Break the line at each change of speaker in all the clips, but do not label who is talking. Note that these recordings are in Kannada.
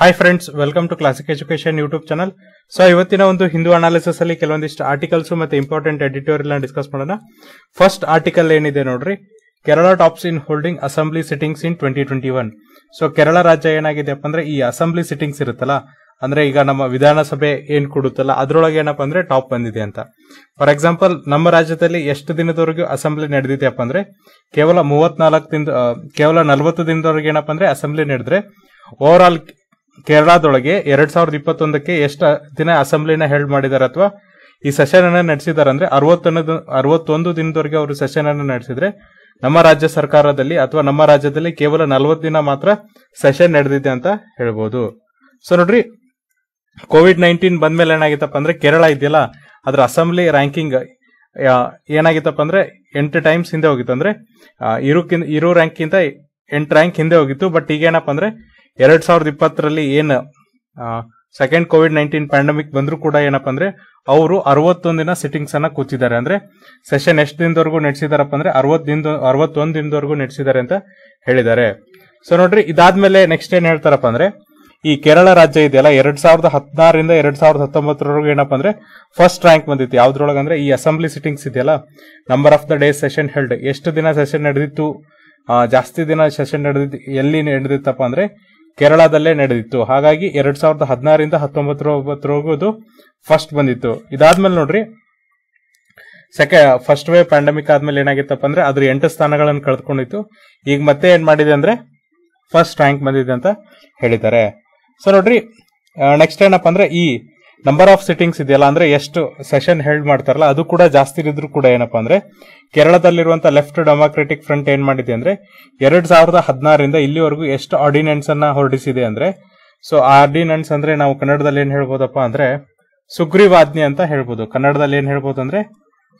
hi friends welcome to classic education YouTube channel so ಇವತ್ತಿನ ಒಂದು ಹಿಂದೂ ಅನಾಲಿಸಿಸ್ ಅಲ್ಲಿ ಕೆಲವೊಂದಿಷ್ಟು ಆರ್ಟಿಕಲ್ಸ್ ಮತ್ತೆ ಇಂಪಾರ್ಟೆಂಟ್ ಎಡಿಟೋರಿಯಲ್ ಡಿಸ್ಕಸ್ ಮಾಡೋಣ ಫಸ್ಟ್ ಆರ್ಟಿಕಲ್ ಏನಿದೆ ನೋಡ್ರಿ Kerala tops in holding assembly sittings in twenty twenty one so Kerala ರಾಜ್ಯ ಏನಾಗಿದೆ ಅಂದ್ರೆ ಈ ಅಸೆಂಬ್ಲಿ ಸಿಟಿಂಗ್ಸ್ ಇರುತ್ತಲ್ಲ ಅಂದ್ರೆ ಈಗ ನಮ್ಮ ವಿಧಾನಸಭೆ ಏನ್ ಕೊಡುತ್ತಲ್ಲ ಅದ್ರೊಳಗೆ ಏನಪ್ಪ ಅಂದ್ರೆ ಟಾಪ್ ಬಂದಿದೆ ಅಂತ ಫಾರ್ ಎಕ್ಸಾಂಪಲ್ ನಮ್ಮ ರಾಜ್ಯದಲ್ಲಿ ಎಷ್ಟು ದಿನದವರೆಗೂ ಅಸೆಂಬ್ಲಿ ನಡೆದಿದೆಯಪ್ಪ ಅಂದ್ರೆ ಕೇವಲ ಮೂವತ್ನಾಲ್ಕು ದಿನ ಕೇವಲ ನಲವತ್ತು ದಿನದವರೆಗೆ ಏನಪ್ಪ ಅಂದ್ರೆ ಅಸೆಂಬ್ಲಿ ನಡೆದ್ರೆ ಓವರ್ ಆಲ್ ಕೇರಳದೊಳಗೆ ಎರಡ್ ಸಾವಿರದ ಇಪ್ಪತ್ತೊಂದಕ್ಕೆ ಎಷ್ಟು ದಿನ ಅಸೆಂಬ್ಲಿನ ಹೆಲ್ಡ್ ಮಾಡಿದಾರೆ ಅಥವಾ ಈ ಸೆಷನ್ ಅನ್ನ ನಡೆಸಿದಾರೆ ಅಂದ್ರೆ ಅರವತ್ತೊಂದು ಅರವತ್ತೊಂದು ದಿನದವರೆಗೆ ಅವರು ಸೆಷನ್ ಅನ್ನ ನಡೆಸಿದ್ರೆ ನಮ್ಮ ರಾಜ್ಯ ಸರ್ಕಾರದಲ್ಲಿ ಅಥವಾ ನಮ್ಮ ರಾಜ್ಯದಲ್ಲಿ ಕೇವಲ ನಲವತ್ತು ದಿನ ಮಾತ್ರ ಸೆಷನ್ ನಡೆದಿದೆ ಅಂತ ಹೇಳ್ಬೋದು ಸೊ ನೋಡ್ರಿ ಕೋವಿಡ್ ನೈನ್ಟೀನ್ ಬಂದ್ಮೇಲೆ ಏನಾಗಿತ್ತಪ್ಪ ಅಂದ್ರೆ ಕೇರಳ ಇದೆಯಲ್ಲ ಅದ್ರ ಅಸೆಂಬ್ಲಿ ರ್ಯಾಂಕಿಂಗ್ ಏನಾಗಿತ್ತಪ್ಪ ಅಂದ್ರೆ ಎಂಟು ಟೈಮ್ಸ್ ಹಿಂದೆ ಹೋಗಿತ್ತು ಅಂದ್ರೆ ಇರೋ ರ್ಯಾಂಕ್ ರ್ಯಾಂಕ್ಗಿಂತ ಎಂಟು ರ್ಯಾಂಕ್ ಹಿಂದೆ ಹೋಗಿತ್ತು ಬಟ್ ಈಗ ಏನಪ್ಪ ಅಂದ್ರೆ ಎರಡ್ ಸಾವಿರದ ಇಪ್ಪತ್ತರಲ್ಲಿ ಏನು ಸೆಕೆಂಡ್ ಕೋವಿಡ್ ನೈನ್ಟೀನ್ ಪ್ಯಾಂಡಮಿಕ್ ಬಂದರೂ ಕೂಡ ಏನಪ್ಪ ಅಂದ್ರೆ ಅವರು ಅರವತ್ತೊಂದು ದಿನ ಸಿಟ್ಟಿಂಗ್ಸ್ ಅನ್ನ ಕೂತಿದ್ದಾರೆ ಅಂದ್ರೆ ಸೆಷನ್ ಎಷ್ಟು ದಿನದವರೆಗೂ ನಡೆಸಿದಾರಪ್ಪ ಅಂದ್ರೆ ಅರವತ್ ದಿನ ಅರವತ್ತೊಂದು ದಿನದವರೆಗೂ ನಡೆಸಿದ್ದಾರೆ ಅಂತ ಹೇಳಿದ್ದಾರೆ ಸೊ ನೋಡ್ರಿ ಇದಾದ್ಮೇಲೆ ನೆಕ್ಸ್ಟ್ ಏನ್ ಹೇಳ್ತಾರಪ್ಪ ಅಂದ್ರೆ ಈ ಕೇರಳ ರಾಜ್ಯ ಇದೆಯಲ್ಲ ಎರಡ್ ಸಾವಿರದ ಹದಿನಾರರಿಂದ ಎರಡ್ ಸಾವಿರದ ಹತ್ತೊಂಬತ್ತರವರೆಗೂ ಏನಪ್ಪ ಅಂದ್ರೆ ಫಸ್ಟ್ ರ್ಯಾಂಕ್ ಬಂದಿತ್ತು ಅಂದ್ರೆ ಈ ಅಸೆಂಬ್ಲಿ ಸಿಟ್ಟಿಂಗ್ಸ್ ಇದೆಯಲ್ಲ number of the day session held ಎಷ್ಟು ದಿನ ಸೆಷನ್ ನಡೆದಿತ್ತು ಜಾಸ್ತಿ ದಿನ ಸೆಷನ್ ನಡೆದಿತ್ತು ಎಲ್ಲಿ ನಡೆದಿತ್ತಪ್ಪ ಅಂದ್ರೆ ಕೇರಳದಲ್ಲೇ ನಡೆದಿತ್ತು ಹಾಗಾಗಿ ಎರಡ್ ಸಾವಿರದ ಹದಿನಾರಿಂದ ಹತ್ತೊಂಬತ್ತರವರೆಗೂ ಇದು ಫಸ್ಟ್ ಬಂದಿತ್ತು ಇದಾದ್ಮೇಲೆ ನೋಡ್ರಿ ಸೆಕೆ ಫಸ್ಟ್ ವೇವ್ ಪ್ಯಾಂಡಮಿಕ್ ಆದ್ಮೇಲೆ ಏನಾಗಿತ್ತಪ್ಪ ಅಂದ್ರೆ ಅದ್ರ ಎಂಟು ಸ್ಥಾನಗಳನ್ನು ಕಳೆದುಕೊಂಡಿತ್ತು ಈಗ ಮತ್ತೆ ಏನ್ ಮಾಡಿದೆ ಅಂದ್ರೆ ಫಸ್ಟ್ ರ್ಯಾಂಕ್ ಬಂದಿದೆ ಅಂತ ಹೇಳಿದ್ದಾರೆ ಸೊ ನೋಡ್ರಿ ನೆಕ್ಸ್ಟ್ ಏನಪ್ಪ ಅಂದ್ರೆ ಈ ನಂಬರ್ ಆಫ್ ಸಿಟ್ಟಿಂಗ್ಸ್ ಇದೆಯಲ್ಲ ಅಂದ್ರೆ ಎಷ್ಟು ಸೆಷನ್ ಹೆಲ್ಡ್ ಮಾಡ್ತಾರಲ್ಲ ಅದು ಕೂಡ ಜಾಸ್ತಿ ಇದ್ರೂ ಕೂಡ ಏನಪ್ಪಾ ಅಂದ್ರೆ ಕೇರಳದಲ್ಲಿರುವಂತ ಲೆಫ್ಟ್ ಡೆಮಾಕ್ರೆಟಿಕ್ ಫ್ರಂಟ್ ಏನ್ ಮಾಡಿದೆ ಅಂದ್ರೆ ಎರಡ್ ಸಾವಿರದ ಹದಿನಾರರಿಂದ ಇಲ್ಲಿವರೆಗೂ ಎಷ್ಟು ಆರ್ಡಿನೆನ್ಸ್ ಅನ್ನ ಹೊರಡಿಸಿದೆ ಅಂದ್ರೆ ಸೊ ಆರ್ಡಿನೆನ್ಸ್ ಅಂದ್ರೆ ನಾವು ಕನ್ನಡದಲ್ಲಿ ಏನ್ ಹೇಳ್ಬೋದಪ್ಪ ಅಂದ್ರೆ ಸುಗ್ರೀವಾಜ್ಞೆ ಅಂತ ಹೇಳ್ಬೋದು ಕನ್ನಡದಲ್ಲಿ ಏನ್ ಹೇಳ್ಬೋದು ಅಂದ್ರೆ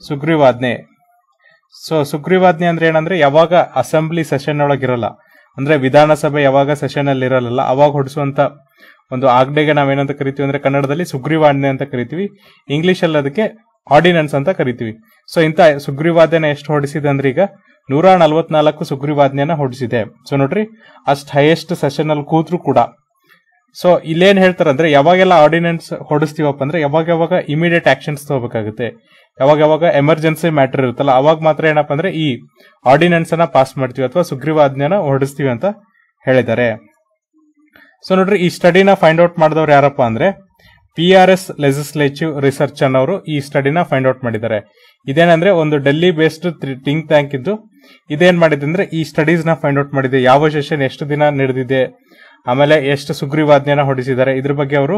ಸುಗ್ರೀವಾಜ್ಞೆ ಸೊ ಸುಗ್ರೀವಾಜ್ಞೆ ಅಂದ್ರೆ ಏನಂದ್ರೆ ಯಾವಾಗ ಅಸೆಂಬ್ಲಿ ಸೆಷನ್ ಒಳಗಿರಲ್ಲ ಅಂದ್ರೆ ವಿಧಾನಸಭೆ ಯಾವಾಗ ಸೆಷನ್ ಅಲ್ಲಿ ಇರಲ್ಲ ಅವಾಗ ಹೊಡಿಸುವಂತ ಒಂದು ಆಜ್ಞೆಗೆ ನಾವೇನಂತ ಕರಿತೀವಿ ಅಂದ್ರೆ ಕನ್ನಡದಲ್ಲಿ ಸುಗ್ರೀವಾಜ್ಞೆ ಅಂತ ಕರಿತೀವಿ ಇಂಗ್ಲಿಷ್ ಅಲ್ಲಿ ಅದಕ್ಕೆ ಆರ್ಡಿನೆನ್ಸ್ ಅಂತ ಕರಿತೀವಿ ಸೊ ಇಂತ ಸುಗ್ರೀವಾಜ್ಞೆನ ಎಷ್ಟು ಹೊಡಿಸಿದೆ ಅಂದ್ರೆ ಈಗ ನೂರ ನಲ್ವತ್ನಾಲ್ಕು ಸುಗ್ರೀವಾಜ್ಞೆನ ಹೊಡಿಸಿದೆ ಸೊ ನೋಡ್ರಿ ಅಷ್ಟು ಹೈಯೆಸ್ಟ್ ಸೆಷನ್ ಅಲ್ಲಿ ಕೂತ್ರು ಕೂಡ ಸೊ ಇಲ್ಲೇನ್ ಹೇಳ್ತಾರಂದ್ರೆ ಯಾವಾಗೆಲ್ಲ ಆರ್ಡಿನೆನ್ಸ್ ಹೊಡಿಸ್ತೀವಪ್ಪ ಅಂದ್ರೆ ಯಾವಾಗ ಯಾವಾಗ ಇಮಿಡಿಯೇಟ್ ಆಕ್ಷನ್ಸ್ ತಗೋಬೇಕಾಗುತ್ತೆ ಯಾವಾಗ ಯಾವಾಗ ಎಮರ್ಜೆನ್ಸಿ ಮ್ಯಾಟರ್ ಇರುತ್ತಲ್ಲ ಅವಾಗ ಮಾತ್ರ ಏನಪ್ಪ ಅಂದ್ರೆ ಈ ಆರ್ಡಿನೆನ್ಸ್ ಅನ್ನ ಪಾಸ್ ಮಾಡ್ತೀವಿ ಅಥವಾ ಸುಗ್ರೀವಾಜ್ಞೆನ ಹೊಡಿಸ್ತೀವಿ ಅಂತ ಹೇಳಿದ್ದಾರೆ ಸೊ ನೋಡ್ರಿ ಈ ಸ್ಟಡಿನ ಫೈಂಡ್ ಔಟ್ ಮಾಡಿದವ್ರು ಯಾರಪ್ಪ ಅಂದ್ರೆ P R S legislative research ಅನ್ನೋರು ಈ ಸ್ಟಡಿನ ಫೈಂಡ್ ಔಟ್ ಮಾಡಿದ್ದಾರೆ ಇದೇನಂದ್ರೆ ಒಂದು ಡೆಲ್ಲಿ ಬೇಸ್ಡ್ ಟಿಂಕ್ ಟ್ಯಾಂಕ್ ಇದ್ದು ಇದೇನ್ ಮಾಡಿದೆ ಅಂದ್ರೆ ಈ ಸ್ಟಡೀಸ್ ನ ಫೈಂಡ್ ಔಟ್ ಮಾಡಿದೆ ಯಾವ ಸೆಷನ್ ಎಷ್ಟು ದಿನ ನಡೆದಿದೆ ಆಮೇಲೆ ಎಷ್ಟು ಸುಗ್ರೀವಾಜ್ಞೆನ ಹೊಡಿಸಿದ್ದಾರೆ ಇದ್ರ ಬಗ್ಗೆ ಅವರು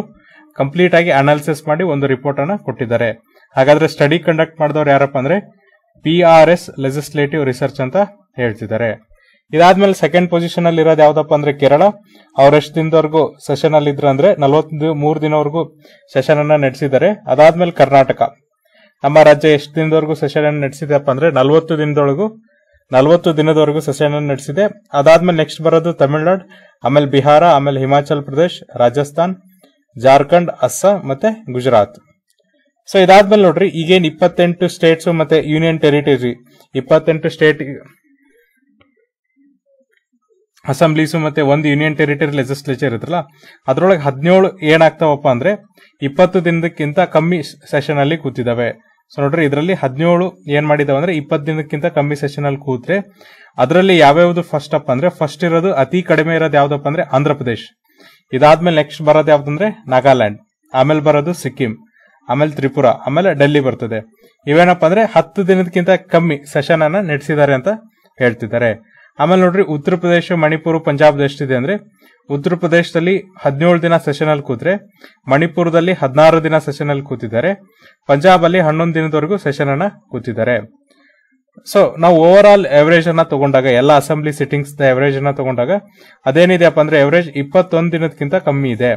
ಕಂಪ್ಲೀಟ್ ಆಗಿ ಅನಾಲಿಸಿಸ್ ಮಾಡಿ ಒಂದು ರಿಪೋರ್ಟ್ ಅನ್ನ ಕೊಟ್ಟಿದ್ದಾರೆ ಹಾಗಾದ್ರೆ ಸ್ಟಡಿ ಕಂಡಕ್ಟ್ ಮಾಡಿದವರು ಯಾರಪ್ಪ ಅಂದ್ರೆ P R S legislative research ಅಂತ ಹೇಳ್ತಿದ್ದಾರೆ ಇದಾದ್ಮೇಲೆ ಸೆಕೆಂಡ್ ಪೊಸಿಷನ್ ಅಲ್ಲಿ ಇರೋದು ಯಾವ್ದಪ್ಪ ಅಂದ್ರೆ ಕೇರಳ ಅವ್ರು ಎಷ್ಟು ದಿನದವರೆಗೂ ಸೆಷನ್ ಅಲ್ಲಿ ಇದ್ರ ಅಂದ್ರೆ ನಲವತ್ತು ಮೂರು ದಿನವರೆಗೂ ಸೆಷನ್ ಅನ್ನ ನಡೆಸಿದ್ದಾರೆ ಅದಾದ್ಮೇಲೆ ಕರ್ನಾಟಕ ನಮ್ಮ ರಾಜ್ಯ ಎಷ್ಟು ದಿನದವರೆಗೂ ಸೆಷನ್ ಅನ್ನು ನಡೆಸಿದೆಯಪ್ಪ ಅಂದ್ರೆ ನಲವತ್ತು ದಿನದೊಳಗೂ ನಲವತ್ತು ದಿನದವರೆಗೂ ಸೆಷನ್ ನಡೆಸಿದೆ ಅದಾದ್ಮೇಲೆ ನೆಕ್ಸ್ಟ್ ಬರೋದು ತಮಿಳ್ನಾಡು ಆಮೇಲೆ ಬಿಹಾರ ಆಮೇಲೆ ಹಿಮಾಚಲ್ ಪ್ರದೇಶ ರಾಜಸ್ಥಾನ್ ಜಾರ್ಖಂಡ್ ಅಸ್ಸಾಂ ಮತ್ತೆ ಗುಜರಾತ್ ಸೊ ಇದಾದ್ಮೇಲೆ ನೋಡ್ರಿ ಈಗೇನು ಇಪ್ಪತ್ತೆಂಟು ಸ್ಟೇಟ್ಸ್ ಮತ್ತೆ ಯೂನಿಯನ್ ಟೆರಿಟರಿ ಇಪ್ಪತ್ತೆಂಟು ಸ್ಟೇಟ್ ಅಸೆಂಬ್ಲೀಸು ಮತ್ತೆ ಒಂದು ಯೂನಿಯನ್ ಟೆರಿಟರಿ ಲೆಜಿಸ್ಲೇಚರ್ ಇದ್ರಲ್ಲ ಅದರೊಳಗೆ ಹದಿನೇಳು ಏನಾಗ್ತಾವಪ್ಪ ಅಂದ್ರೆ ಇಪ್ಪತ್ತು ದಿನದಕ್ಕಿಂತ ಕಮ್ಮಿ ಸೆಷನ್ ಅಲ್ಲಿ ಕೂತಿದ್ದಾವೆ ಸೊ ನೋಡ್ರಿ ಇದರಲ್ಲಿ ಹದಿನೇಳು ಏನ್ ಮಾಡಿದಾವೆ ಅಂದ್ರೆ ಇಪ್ಪತ್ತು ದಿನಕ್ಕಿಂತ ಕಮ್ಮಿ ಸೆಷನ್ ಅಲ್ಲಿ ಕೂತ್ರೆ ಅದರಲ್ಲಿ ಯಾವ್ಯಾವ್ದು ಫಸ್ಟ್ ಅಪ್ ಅಂದ್ರೆ ಫಸ್ಟ್ ಇರೋದು ಅತಿ ಕಡಿಮೆ ಇರೋದು ಯಾವ್ದಪ್ಪ ಅಂದ್ರೆ ಆಂಧ್ರ ಪ್ರದೇಶ್ ಇದಾದ್ಮೇಲೆ ನೆಕ್ಸ್ಟ್ ಬರೋದು ಯಾವ್ದಂದ್ರೆ ನಾಗಾಲ್ಯಾಂಡ್ ಆಮೇಲೆ ಬರೋದು ಸಿಕ್ಕಿಂ ಆಮೇಲೆ ತ್ರಿಪುರ ಆಮೇಲೆ ಡೆಲ್ಲಿ ಬರ್ತದೆ ಇವೇನಪ್ಪ ಅಂದ್ರೆ ಹತ್ತು ದಿನದಕ್ಕಿಂತ ಕಮ್ಮಿ ಸೆಷನ್ ಅನ್ನ ನಡೆಸಿದ್ದಾರೆ ಅಂತ ಹೇಳ್ತಿದ್ದಾರೆ ಆಮೇಲೆ ನೋಡ್ರಿ ಉತ್ತರ ಪ್ರದೇಶ ಮಣಿಪುರ ಪಂಜಾಬ್ ಎಷ್ಟಿದೆ ಅಂದ್ರೆ ಉತ್ತರ ಪ್ರದೇಶದಲ್ಲಿ ಹದಿನೇಳು ದಿನ ಸೆಷನ್ ಅಲ್ಲಿ ಕೂತ್ರೆ ಮಣಿಪುರದಲ್ಲಿ ಹದಿನಾರು ದಿನ ಸೆಷನ್ ಅಲ್ಲಿ ಕೂತಿದ್ದಾರೆ ಪಂಜಾಬ್ ಅಲ್ಲಿ ಹನ್ನೊಂದು ದಿನದವರೆಗೂ ಸೆಷನ್ ಅನ್ನ ಕೂತಿದ್ದಾರೆ ಸೊ ನಾವು ಓವರ್ ಆಲ್ ಎವರೇಜ್ ಅನ್ನ ತಗೊಂಡಾಗ ಎಲ್ಲ ಅಸೆಂಬ್ಲಿ ಸಿಟ್ಟಿಂಗ್ಸ್ ಎವರೇಜ್ ಅನ್ನ ತಗೊಂಡಾಗ ಅದೇನಿದೆ ಅಪ್ಪ ಅಂದ್ರೆ ಎವರೇಜ್ ಇಪ್ಪತ್ತೊಂದು ದಿನಕ್ಕಿಂತ ಕಮ್ಮಿ ಇದೆ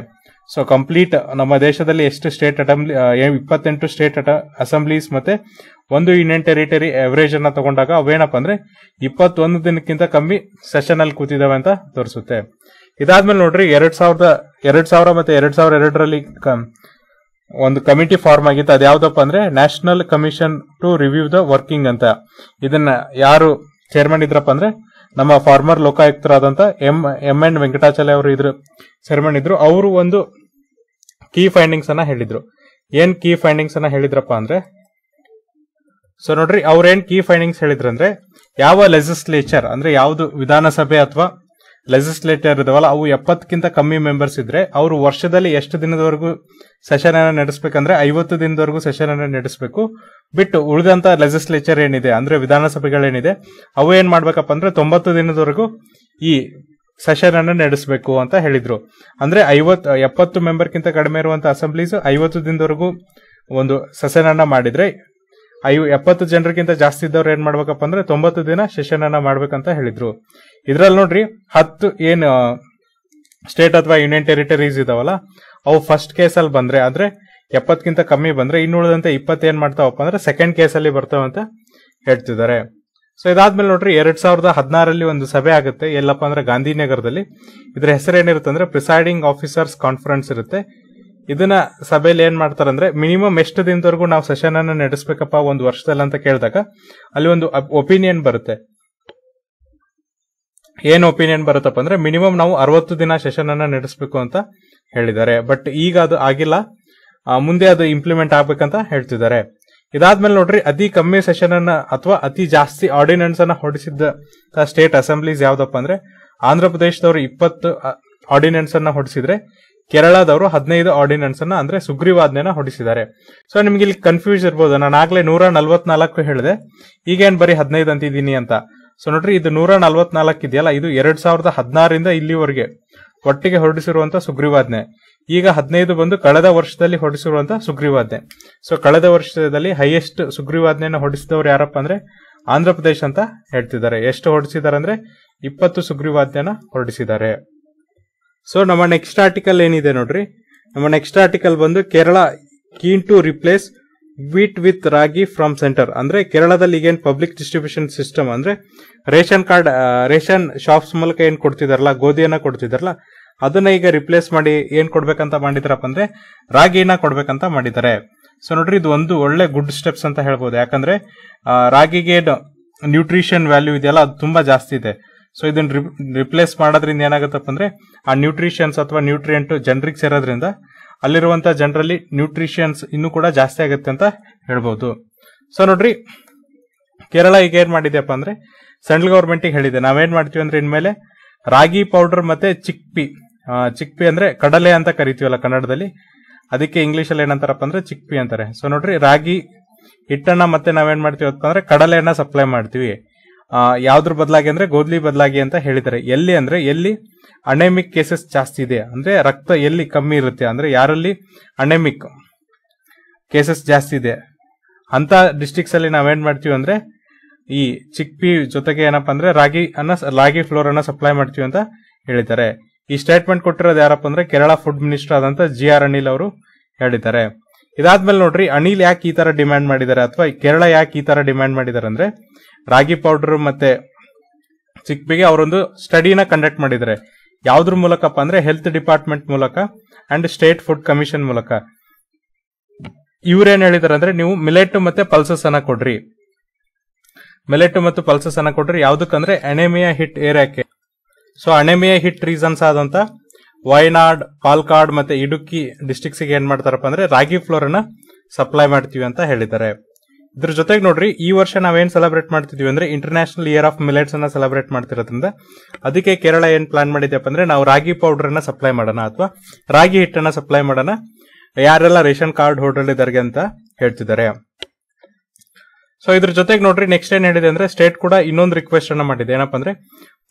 ಸೊ ಕಂಪ್ಲೀಟ್ ನಮ್ಮ ದೇಶದಲ್ಲಿ ಎಷ್ಟು ಸ್ಟೇಟ್ ಅಟೆಂಬ್ಲಿ ಇಪ್ಪತ್ತೆಂಟು ಸ್ಟೇಟ್ ಅಟ ಅಸೆಂಬ್ಲೀಸ್ ಮತ್ತೆ ಒಂದು ಯೂನಿಯನ್ ಟೆರಿಟರಿ ಎವರೇಜ್ ಅನ್ನ ತಗೊಂಡಾಗ ಅವೇನಪ್ಪ ಅಂದ್ರೆ ಇಪ್ಪತ್ತೊಂದು ದಿನಕ್ಕಿಂತ ಕಮ್ಮಿ ಸೆಷನ್ ಅಲ್ಲಿ ಕೂತಿದ್ದಾವೆ ಅಂತ ತೋರಿಸುತ್ತೆ ಇದಾದ್ಮೇಲೆ ನೋಡ್ರಿ ಎರಡ್ ಸಾವಿರದ ಎರಡ್ ಸಾವಿರ ಮತ್ತೆ ಎರಡ್ ಸಾವಿರ ಎರಡರಲ್ಲಿ ಒಂದು ಕಮಿಟಿ ಫಾರ್ಮ್ ಆಗಿತ್ತು ಅದು ಯಾವ್ದಪ್ಪ ಅಂದ್ರೆ national commission to review the working ಅಂತ ಇದನ್ನ ಯಾರು ಚೇರ್ಮನ್ ಇದ್ರಪ್ಪ ಅಂದ್ರೆ ನಮ್ಮ ಫಾರ್ಮರ್ ಲೋಕಾಯುಕ್ತರಾದಂತ ಎಂ ಎಂ ಎನ್ ವೆಂಕಟಾಚಲ ಅವರು ಇದ್ರು ಚೇರ್ಮನ್ ಇದ್ರು ಅವರು ಒಂದು ಕೀ ಫೈಂಡಿಂಗ್ಸ್ ಅನ್ನ ಹೇಳಿದ್ರು ಏನ್ ಕೀ ಫೈಂಡಿಂಗ್ಸ್ ಅನ್ನ ಹೇಳಿದ್ರಪ್ಪ ಅಂದ್ರೆ ಸೊ ನೋಡ್ರಿ ಅವ್ರೇನ್ ಕೀ ಫೈಂಡಿಂಗ್ಸ್ ಅಂದ್ರೆ ಯಾವ ಲೆಜಿಸ್ಲೇಚರ್ ಅಂದ್ರೆ ಯಾವ್ದು ವಿಧಾನಸಭೆ ಅಥವಾ ಲೆಜಿಸ್ಲೇಟರ್ ಇದಾವಲ್ಲ ಅವು ಎಪ್ಪತ್ತಕ್ಕಿಂತ ಕಮ್ಮಿ ಮೆಂಬರ್ಸ್ ಇದ್ರೆ ಅವರು ವರ್ಷದಲ್ಲಿ ಎಷ್ಟು ದಿನದವರೆಗೂ ಸೆಷನ್ ಅನ್ನ ನಡೆಸಬೇಕಂದ್ರೆ ಐವತ್ತು ದಿನದವರೆಗೂ ಸೆಷನ್ ಅನ್ನ ನಡೆಸಬೇಕು ಬಿಟ್ಟು ಉಳಿದಂತ ಲೆಜಿಸ್ಲೇಚರ್ ಏನಿದೆ ಅಂದ್ರೆ ವಿಧಾನಸಭೆಗಳೇನಿದೆ ಅವು ಏನ್ ಮಾಡ್ಬೇಕಪ್ಪ ಅಂದ್ರೆ ತೊಂಬತ್ತು ದಿನದವರೆಗೂ ಈ ಸೆಷನ್ ಅನ್ನು ನಡೆಸಬೇಕು ಅಂತ ಹೇಳಿದ್ರು ಅಂದ್ರೆ ಐವತ್ತು ಎಪ್ಪತ್ತು ಮೆಂಬರ್ಗಿಂತ ಕಡಿಮೆ ಇರುವಂತಹ ಅಸೆಂಬ್ಲೀಸ್ ಐವತ್ತು ದಿನದವರೆಗೂ ಒಂದು ಸೆಷನ್ ಅನ್ನ ಮಾಡಿದ್ರೆ ಐ ಎಪ್ಪತ್ತು ಜನರಿಗಿಂತ ಜಾಸ್ತಿ ಇದ್ದವ್ರು ಏನ್ ಮಾಡ್ಬೇಕಪ್ಪ ಅಂದ್ರೆ ತೊಂಬತ್ತು ದಿನ ಸೆಷನ್ ಅನ್ನ ಮಾಡ್ಬೇಕಂತ ಹೇಳಿದ್ರು ಇದ್ರಲ್ಲಿ ನೋಡ್ರಿ ಹತ್ತು ಏನು ಸ್ಟೇಟ್ ಅಥವಾ ಯೂನಿಯನ್ ಟೆರಿಟರೀಸ್ ಇದಾವಲ್ಲ ಅವು ಫಸ್ಟ್ ಕೇಸಲ್ಲಿ ಬಂದ್ರೆ ಅಂದ್ರೆ ಎಪ್ಪತ್ತಕ್ಕಿಂತ ಕಮ್ಮಿ ಬಂದ್ರೆ ಇನ್ನುಳಿದಂತೆ ಇಪ್ಪತ್ತೇನ್ ಮಾಡ್ತಾವಪ್ಪ ಅಂದ್ರೆ ಸೆಕೆಂಡ್ ಕೇಸಲ್ಲಿ ಬರ್ತಾವಂತ ಹೇಳ್ತಿದ್ದಾರೆ ಸೊ ಇದಾದ್ಮೇಲೆ ನೋಡ್ರಿ ಎರಡ್ ಸಾವಿರದ ಹದಿನಾರಲ್ಲಿ ಒಂದು ಸಭೆ ಆಗುತ್ತೆ ಎಲ್ಲಪ್ಪ ಅಂದ್ರೆ ಗಾಂಧಿನಗರದಲ್ಲಿ ಇದ್ರ ಹೆಸರು ಏನಿರುತ್ತೆ ಅಂದ್ರೆ ಪ್ರಿಸೈಡಿಂಗ್ ಆಫೀಸರ್ಸ್ ಕಾನ್ಫರೆನ್ಸ್ ಇರುತ್ತೆ ಇದನ್ನ ಸಭೆಯಲ್ಲಿ ಏನ್ ಮಾಡ್ತಾರೆ ಅಂದ್ರೆ ಮಿನಿಮಮ್ ಎಷ್ಟು ದಿನದವರೆಗೂ ನಾವು ಸೆಷನ್ ಅನ್ನು ನಡೆಸಬೇಕಪ್ಪ ಒಂದು ವರ್ಷದಲ್ಲಿ ಅಂತ ಕೇಳಿದಾಗ ಅಲ್ಲಿ ಒಂದು ಒಪಿನಿಯನ್ ಬರುತ್ತೆ ಏನು ಒಪಿನಿಯನ್ ಬರುತ್ತಪ್ಪ ಅಂದ್ರೆ ಮಿನಿಮಮ್ ನಾವು ಅರವತ್ತು ದಿನ ಸೆಷನ್ ಅನ್ನ ನಡೆಸಬೇಕು ಅಂತ ಹೇಳಿದ್ದಾರೆ ಬಟ್ ಈಗ ಅದು ಆಗಿಲ್ಲ ಮುಂದೆ ಅದು ಇಂಪ್ಲಿಮೆಂಟ್ ಆಗ್ಬೇಕಂತ ಹೇಳ್ತಿದ್ದಾರೆ ಇದಾದ್ಮೇಲೆ ನೋಡ್ರಿ ಅತಿ ಕಮ್ಮಿ ಸೆಷನ್ ಅನ್ನ ಅಥವಾ ಅತಿ ಜಾಸ್ತಿ ಆರ್ಡಿನೆನ್ಸ್ ಅನ್ನ ಹೊಡಿಸಿದ್ದ ಸ್ಟೇಟ್ ಅಸೆಂಬ್ಲೀಸ್ ಯಾವ್ದಪ್ಪ ಅಂದ್ರೆ ಆಂಧ್ರ ಪ್ರದೇಶದವರು ಇಪ್ಪತ್ತು ಆರ್ಡಿನೆನ್ಸ್ ಅನ್ನ ಹೊಡಿಸಿದ್ರೆ ಕೇರಳದವರು ಹದಿನೈದು ಆರ್ಡಿನೆನ್ಸ್ ಅನ್ನ ಅಂದ್ರೆ ಸುಗ್ರೀವಾಜ್ಞೆನ ಹೊಡಿಸಿದ್ದಾರೆ ಸೊ ನಿಮ್ಗೆ ಇಲ್ಲಿ ಕನ್ಫ್ಯೂಸ್ ಇರ್ಬೋದು ನಾನು ಆಗ್ಲೇ ನೂರ ನಲ್ವತ್ನಾಲ್ಕು ಹೇಳಿದೆ ಈಗೇನ್ ಬರೀ ಹದಿನೈದು ಅಂತಿದ್ದೀನಿ ಅಂತ ಸೊ ನೋಡ್ರಿ ಇದು ನೂರ ನಲ್ವತ್ನಾಲ್ಕು ಇದೆಯಲ್ಲ ಇದು ಎರಡ್ ಸಾವಿರದ ಹದಿನಾರಿಂದ ಇಲ್ಲಿವರೆಗೆ ಒಟ್ಟಿಗೆ ಹೊರಡಿಸಿರುವಂತಹ ಸುಗ್ರೀವಾಜ್ಞೆ ಈಗ ಹದಿನೈದು ಬಂದು ಕಳೆದ ವರ್ಷದಲ್ಲಿ ಹೊರಡಿಸಿರುವಂತಹ ಸುಗ್ರೀವಾಜ್ಞೆ ಸೊ ಕಳೆದ ವರ್ಷದಲ್ಲಿ ಹೈಯೆಸ್ಟ್ ಸುಗ್ರೀವಾಜ್ಞೆಯನ್ನು ಹೊರಡಿಸಿದವರು ಯಾರಪ್ಪ ಅಂದ್ರೆ ಆಂಧ್ರ ಪ್ರದೇಶ್ ಅಂತ ಹೇಳ್ತಿದ್ದಾರೆ ಎಷ್ಟು ಹೊರಡಿಸಿದ್ದಾರೆ ಅಂದ್ರೆ ಇಪ್ಪತ್ತು ಸುಗ್ರೀವಾಜ್ಞೆಯನ್ನ ಹೊರಡಿಸಿದ್ದಾರೆ ಸೊ ನಮ್ಮ ನೆಕ್ಸ್ಟ್ ಆರ್ಟಿಕಲ್ ಏನಿದೆ ನೋಡ್ರಿ ನಮ್ಮ ನೆಕ್ಸ್ಟ್ ಆರ್ಟಿಕಲ್ ಬಂದು Kerala keen to replace wheat with ragi from centre ಅಂದ್ರೆ ಕೇರಳದಲ್ಲಿ ಈಗೇನು ಪಬ್ಲಿಕ್ ಡಿಸ್ಟ್ರಿಬ್ಯೂಷನ್ ಸಿಸ್ಟಮ್ ಅಂದ್ರೆ ರೇಷನ್ ಕಾರ್ಡ್ ರೇಷನ್ ಶಾಪ್ಸ್ ಮೂಲಕ ಏನ್ ಕೊಡ್ತಿದಾರಲ್ಲ ಗೋಧಿಯನ್ನ ಕೊಡ್ತಿದಾರಲ್ಲ ಅದನ್ನ ಈಗ ರಿಪ್ಲೇಸ್ ಮಾಡಿ ಏನ್ ಕೊಡ್ಬೇಕಂತ ಮಾಡಿದಾರಪ್ಪ ಅಂದ್ರೆ ರಾಗಿನ ಕೊಡ್ಬೇಕಂತ ಮಾಡಿದ್ದಾರೆ ಸೊ ನೋಡ್ರಿ ಇದು ಒಂದು ಒಳ್ಳೆ ಗುಡ್ ಸ್ಟೆಪ್ಸ್ ಅಂತ ಹೇಳ್ಬೋದು ಯಾಕಂದ್ರೆ ರಾಗಿಗೆ ನ್ಯೂಟ್ರಿಷನ್ ವ್ಯಾಲ್ಯೂ ಇದೆಯಲ್ಲ ಅದು ತುಂಬಾ ಜಾಸ್ತಿ ಇದೆ ಸೊ ಇದನ್ನ ರಿಪ್ಲೇಸ್ ಮಾಡೋದ್ರಿಂದ ಏನಾಗುತ್ತಪ್ಪ ಅಂದ್ರೆ ಆ ನ್ಯೂಟ್ರಿಷನ್ಸ್ ಅಥವಾ ನ್ಯೂಟ್ರಿಯೆಂಟ್ ಜನರಿಗೆ ಸೇರೋದ್ರಿಂದ ಅಲ್ಲಿರುವಂತ ಜನರಲ್ಲಿ ನ್ಯೂಟ್ರಿಷನ್ಸ್ ಇನ್ನೂ ಕೂಡ ಜಾಸ್ತಿ ಆಗುತ್ತೆ ಅಂತ ಹೇಳ್ಬಹುದು ಸೊ ನೋಡ್ರಿ ಕೇರಳ ಈಗ ಏನ್ ಮಾಡಿದ್ಯಪ್ಪ ಅಂದ್ರೆ ಸೆಂಟ್ರಲ್ ಗೆ ಹೇಳಿದೆ ನಾವೇನ್ ಮಾಡ್ತೀವಿ ಅಂದ್ರೆ ಇನ್ಮೇಲೆ ರಾಗಿ ಪೌಡರ್ ಮತ್ತೆ ಚಿಕ್ಪಿ ಚಿಕ್ಪಿ ಅಂದ್ರೆ ಕಡಲೆ ಅಂತ ಕರಿತೀವಲ್ಲ ಕನ್ನಡದಲ್ಲಿ ಅದಕ್ಕೆ ಇಂಗ್ಲಿಷ್ ಅಲ್ಲಿ ಏನಂತಾರಪ್ಪ ಅಂದ್ರೆ ಚಿಕ್ಪಿ ಅಂತಾರೆ ಸೊ ನೋಡ್ರಿ ರಾಗಿ ಹಿಟ್ಟನ್ನ ಮತ್ತೆ ನಾವೇನ್ ಮಾಡ್ತೀವಿ ಅಂದ್ರೆ ಕಡಲೆಯನ್ನ ಸಪ್ಲೈ ಮಾಡ್ತೀವಿ ಯಾವ್ದ್ರ ಬದಲಾಗಿ ಅಂದ್ರೆ ಗೋದ್ಲಿ ಬದಲಾಗಿ ಅಂತ ಹೇಳಿದ್ದಾರೆ ಎಲ್ಲಿ ಅಂದ್ರೆ ಎಲ್ಲಿ ಅಣೆಮಿಕ್ ಕೇಸಸ್ ಜಾಸ್ತಿ ಇದೆ ಅಂದ್ರೆ ರಕ್ತ ಎಲ್ಲಿ ಕಮ್ಮಿ ಇರುತ್ತೆ ಅಂದ್ರೆ ಯಾರಲ್ಲಿ ಅಣೆಮಿಕ್ ಕೇಸಸ್ ಜಾಸ್ತಿ ಇದೆ ಅಂತ ಡಿಸ್ಟಿಕ್ಸ್ ಅಲ್ಲಿ ನಾವೇನ್ ಮಾಡ್ತೀವಿ ಅಂದ್ರೆ ಈ ಚಿಕ್ಪಿ ಜೊತೆಗೆ ಏನಪ್ಪಾ ಅಂದ್ರೆ ರಾಗಿ ಅನ್ನ ರಾಗಿ ಫ್ಲೋರ್ ಅನ್ನ ಸಪ್ಲೈ ಮಾಡ್ತೀವಿ ಅಂತ ಹೇಳಿದ್ದಾರೆ ಈ ಸ್ಟೇಟ್ಮೆಂಟ್ ಕೊಟ್ಟಿರೋದು ಯಾರಪ್ಪ ಅಂದ್ರೆ ಕೇರಳ ಫುಡ್ ಮಿನಿಸ್ಟರ್ ಆದಂತ ಜಿ ಆರ್ ಅನಿಲ್ ಅವರು ಹೇಳಿದ್ದಾರೆ ಇದಾದ್ಮೇಲೆ ನೋಡ್ರಿ ಅನಿಲ್ ಯಾಕೆ ಈ ತರ ಡಿಮ್ಯಾಂಡ್ ಮಾಡಿದ್ದಾರೆ ಅಥವಾ ಕೇರಳ ಯಾಕೆ ಈ ತರ ಡಿಮ್ಯಾಂಡ್ ಮಾಡಿದ್ದಾರೆ ಅಂದ್ರೆ ರಾಗಿ ಪೌಡರ್ ಮತ್ತೆ ಸಿಕ್ಬಿಗೆ ಅವರೊಂದು ಸ್ಟಡಿನ ಕಂಡಕ್ಟ್ ಮಾಡಿದ್ದಾರೆ ಯಾವ್ದ್ರ ಮೂಲಕಪ್ಪ ಅಂದ್ರೆ ಹೆಲ್ತ್ ಡಿಪಾರ್ಟ್ಮೆಂಟ್ ಮೂಲಕ ಅಂಡ್ ಸ್ಟೇಟ್ ಫುಡ್ ಕಮಿಷನ್ ಮೂಲಕ ಇವ್ರೇನ್ ಹೇಳಿದಾರೆ ಅಂದ್ರೆ ನೀವು ಮಿಲೆಟ್ ಮತ್ತೆ ಪಲ್ಸಸ್ ಅನ್ನ ಕೊಡ್ರಿ ಮಿಲೆಟ್ ಮತ್ತು ಪಲ್ಸಸ್ ಅನ್ನ ಕೊಡ್ರಿ ಯಾವ್ದಕ್ಕಂದ್ರೆ ಅನೇಮಿಯಾ ಹಿಟ್ ಏರಿಯಾಕ್ಕೆ ಸೊ ಅನೇಮಿಯಾ ಹಿಟ್ ರೀಸನ್ಸ್ ಆದಂತ ವಯನಾಡ್ ಪಾಲ್ಕಾಡ್ ಮತ್ತೆ ಇಡುಕ್ಕಿ ಡಿಸ್ಟಿಕ್ಸ್ ಏನ್ ಮಾಡ್ತಾರಪ್ಪ ಅಂದ್ರೆ ರಾಗಿ ಫ್ಲೋರ್ ಅನ್ನ ಸಪ್ಲೈ ಮಾಡ್ತೀವಿ ಅಂತ ಹೇಳಿದ್ದಾರೆ ಇದ್ರ ಜೊತೆಗೆ ನೋಡ್ರಿ ಈ ವರ್ಷ ನಾವೇನ್ ಸೆಲೆಬ್ರೇಟ್ ಮಾಡ್ತಿದ್ವಿ ಅಂದ್ರೆ ಇಂಟರ್ನ್ಯಾಷನಲ್ ಇಯರ್ ಆಫ್ ಮಿಲೆಟ್ಸ್ ಅನ್ನ ಸೆಲೆಬ್ರೇಟ್ ಮಾಡ್ತಿರೋದ್ರಿಂದ ಅದಕ್ಕೆ ಕೇರಳ ಏನ್ ಪ್ಲಾನ್ ಮಾಡಿದ್ಯಪ್ಪ ಅಂದ್ರೆ ನಾವು ರಾಗಿ ಪೌಡರ್ ಅನ್ನ ಸಪ್ಲೈ ಮಾಡೋಣ ಅಥವಾ ರಾಗಿ ಹಿಟ್ಟನ್ನ ಸಪ್ಲೈ ಮಾಡೋಣ ಯಾರೆಲ್ಲ ರೇಷನ್ ಕಾರ್ಡ್ ಹೋಲ್ಡರ್ ಇದಾರೆ ಅಂತ ಹೇಳ್ತಿದ್ದಾರೆ ಸೊ ಇದ್ರ ಜೊತೆಗೆ ನೋಡ್ರಿ ನೆಕ್ಸ್ಟ್ ಏನ್ ಹೇಳಿದೆ ಅಂದ್ರೆ ಸ್ಟೇಟ್ ಕೂಡ ಇನ್ನೊಂದು ರಿಕ್ವೆಸ್ಟ್ ಅನ್ನ ಮಾಡಿದೆ ಏನಪ್ಪಾ ಅಂದ್ರೆ